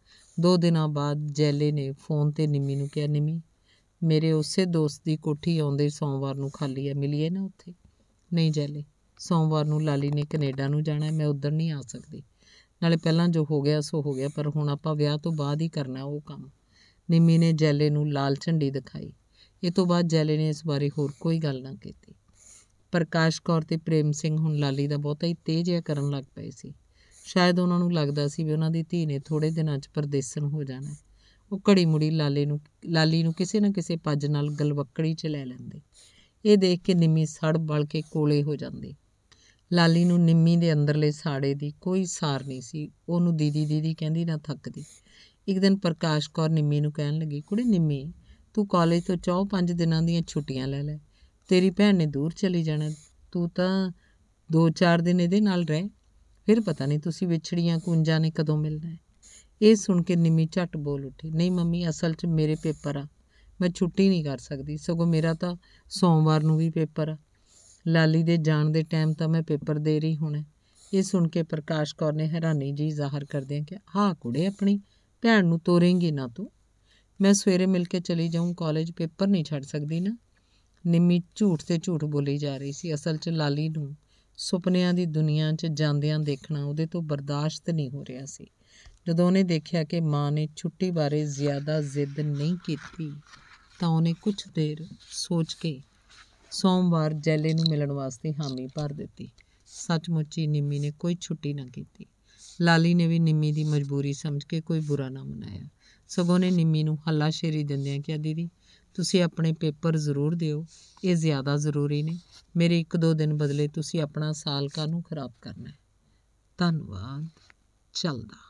ਦੋ ਦਿਨਾਂ ਬਾਅਦ ਜੈਲੇ ਨੇ ਫੋਨ ਤੇ ਨਿੰਮੀ ਨੂੰ ਕਿਹਾ ਨਿੰਮੀ ਮੇਰੇ ਉਸੇ ਦੋਸਤ ਦੀ ਕੋਠੀ ਆਉਂਦੇ ਸੋਮਵਾਰ ਨੂੰ ਖਾਲੀ ਹੈ ਮਿਲੀਏ ਨਾ ਉੱਥੇ ਨਹੀਂ ਜੈਲੇ ਸੋਮਵਾਰ ਨੂੰ ਲਾਲੀ ਨੇ ਕੈਨੇਡਾ ਨੂੰ ਜਾਣਾ ਮੈਂ ਉਧਰ ਨਹੀਂ ਆ ਸਕਦੀ ਨਾਲੇ ਪਹਿਲਾਂ ਜੋ ਹੋ ਗਿਆ ਸੋ ਹੋ ਗਿਆ ਪਰ ਹੁਣ ਆਪਾਂ ਵਿਆਹ ਤੋਂ ਬਾਅਦ ਹੀ ਕਰਨਾ ਉਹ ਕੰਮ ਨਿੰਮੀ ਨੇ ਜੈਲੇ ਨੂੰ ਲਾਲ ਝੰਡੀ ਦਿਖਾਈ ਇਹ ਤੋਂ ਬਾਅਦ ਜੈਲੇ ਨੇ ਇਸ ਬਾਰੇ ਹੋਰ ਕੋਈ ਗੱਲ ਨਾ ਕੀਤੀ ਪ੍ਰਕਾਸ਼ ਕੌਰ ਤੇ ਪ੍ਰੇਮ ਸਿੰਘ ਹੁਣ ਲਾਲੀ ਦਾ ਬਹੁਤਾ ਹੀ ਤੇਜ਼ ਕਰਨ ਲੱਗ ਪਏ ਸੀ ਸ਼ਾਇਦ ਉਹਨਾਂ ਨੂੰ ਲੱਗਦਾ ਸੀ ਵੀ ਉਹਨਾਂ ਦੀ ਧੀ ਨੇ ਥੋੜੇ ਦਿਨਾਂ 'ਚ ਪਰਦੇਸਨ ਹੋ ਜਾਣਾ ਉਹ ਘੜੀ ਮੁੜੀ ਲਾਲੇ ਨੂੰ ਲਾਲੀ ਨੂੰ ਕਿਸੇ ਨਾ ਕਿਸੇ ਪੱਜ ਨਾਲ ਗਲਵੱਕੜੀ 'ਚ ਲੈ ਲੈਂਦੇ ਇਹ ਦੇਖ ਕੇ ਨਿੰਮੀ ਸੜ ਬਲ ਕੇ ਕੋਲੇ ਹੋ ਜਾਂਦੀ ਲਾਲੀ ਨੂੰ ਨਿੰਮੀ ਦੇ ਅੰਦਰਲੇ ਸਾੜੇ ਦੀ ਕੋਈ ਸਾਰ ਨਹੀਂ ਸੀ ਉਹਨੂੰ ਦੀਦੀ ਦੀਦੀ ਕਹਿੰਦੀ ਨਾ ਥੱਕਦੀ ਇੱਕ ਦਿਨ ਪ੍ਰਕਾਸ਼ ਕੌਰ ਨਿੰਮੀ ਨੂੰ ਕਹਿਣ ਲੱਗੀ ਕੁੜੇ ਨਿੰਮੀ ਤੂੰ ਕਾਲਜ ਤੋਂ ਚਾਹ ਪੰਜ ਦਿਨਾਂ ਦੀਆਂ ਛੁੱਟੀਆਂ ਲੈ ਲੈ ਤੇਰੀ ਭੈਣ ਨੇ ਦੂਰ ਚਲੀ ਜਾਣਾ ਤੂੰ ਤਾਂ ਦੋ ਚਾਰ ਦਿਨ ਇਹਦੇ ਨਾਲ ਰਹਿ ਫਿਰ ਪਤਾ ਨਹੀਂ ਤੁਸੀਂ ਵਿਛੜੀਆਂ ਕੁੰਜਾਂ ਨੇ ਕਦੋਂ ਮਿਲਣਾ ਹੈ ਇਹ ਸੁਣ ਕੇ ਨਿੰਮੀ ਝਟ ਬੋਲ ਉੱਠੀ ਨਹੀਂ ਮੰਮੀ ਅਸਲ 'ਚ ਮੇਰੇ ਪੇਪਰ ਆ ਮੈਂ ਛੁੱਟੀ ਨਹੀਂ ਕਰ ਸਕਦੀ ਸਗੋਂ ਮੇਰਾ ਤਾਂ ਸੋਮਵਾਰ ਨੂੰ ਵੀ ਪੇਪਰ ਆ ਲਾਲੀ ਦੇ ਜਾਣ ਦੇ ਟਾਈਮ ਤਾਂ ਮੈਂ ਪੇਪਰ ਦੇ ਰਹੀ ਹੁਣ ਇਹ ਸੁਣ ਕੇ ਪ੍ਰਕਾਸ਼ ਕੌਰ ਨੇ ਹੈਰਾਨੀ ਜੀ ਜ਼ਾਹਰ ਕਰਦਿਆਂ ਕਿ ਹਾਂ ਕੁੜੇ ਆਪਣੀ ਭੈਣ ਨੂੰ ਤੋਰੇਂਗੀ ਨਾ ਤੂੰ ਮੈਂ ਸਵੇਰੇ ਮਿਲ ਕੇ ਚਲੀ ਜਾਊਂ ਕਾਲਜ ਪੇਪਰ ਨਹੀਂ ਛੱਡ ਸਕਦੀ ਨਾ ਨਿੰਮੀ ਝੂਠ ਤੇ ਝੂਠ ਬੋਲੀ ਜਾ ਰਹੀ ਸੀ ਅਸਲ 'ਚ ਲਾਲੀ ਨੂੰ ਸੁਪਨਿਆਂ ਦੀ ਦੁਨੀਆ 'ਚ ਜਾਂਦਿਆਂ ਦੇਖਣਾ ਉਹਦੇ ਤੋਂ ਬਰਦਾਸ਼ਤ ਨਹੀਂ ਹੋ ਰਿਹਾ ਸੀ ਜਦੋਂ ਉਹਨੇ ਦੇਖਿਆ ਕਿ ਮਾਂ ਨੇ ਛੁੱਟੀ ਬਾਰੇ ਜ਼ਿਆਦਾ ਜ਼ਿੱਦ ਨਹੀਂ ਕੀਤੀ ਤਾਂ ਉਹਨੇ ਕੁਝ ਦੇਰ ਸੋਚ ਕੇ ਸੋਮਵਾਰ ਜੈਲੇ ਨੂੰ ਮਿਲਣ ਵਾਸਤੇ ਹਾਮੀ ਭਰ ਦਿੱਤੀ ਸੱਚਮੁੱਚ ਹੀ ਨਿੰਮੀ ਨੇ ਕੋਈ ਛੁੱਟੀ ਨਾ ਕੀਤੀ ਲਾਲੀ ਨੇ ਵੀ ਨਿੰਮੀ ਦੀ ਮਜਬੂਰੀ ਸਮਝ ਕੇ ਕੋਈ ਬੁਰਾ ਨਾ ਮਨਾਇਆ ਸਗੋਂ ਨੇ ਨਿੰਮੀ ਨੂੰ ਆ ਦਿੰਦਿਆਂ ਕਿਹਾ ਦੀਦੀ ਤੁਸੀਂ ਆਪਣੇ ਪੇਪਰ ਜ਼ਰੂਰ ਦਿਓ ਇਹ ਜ਼ਿਆਦਾ ਜ਼ਰੂਰੀ ਨੇ ਮੇਰੇ ਇੱਕ ਦੋ ਦਿਨ ਬਦਲੇ ਤੁਸੀਂ ਆਪਣਾ ਸਾਲ ਕਾ ਨੂੰ ਖਰਾਬ ਕਰਨਾ ਹੈ ਧੰਨਵਾਦ ਚੱਲਦਾ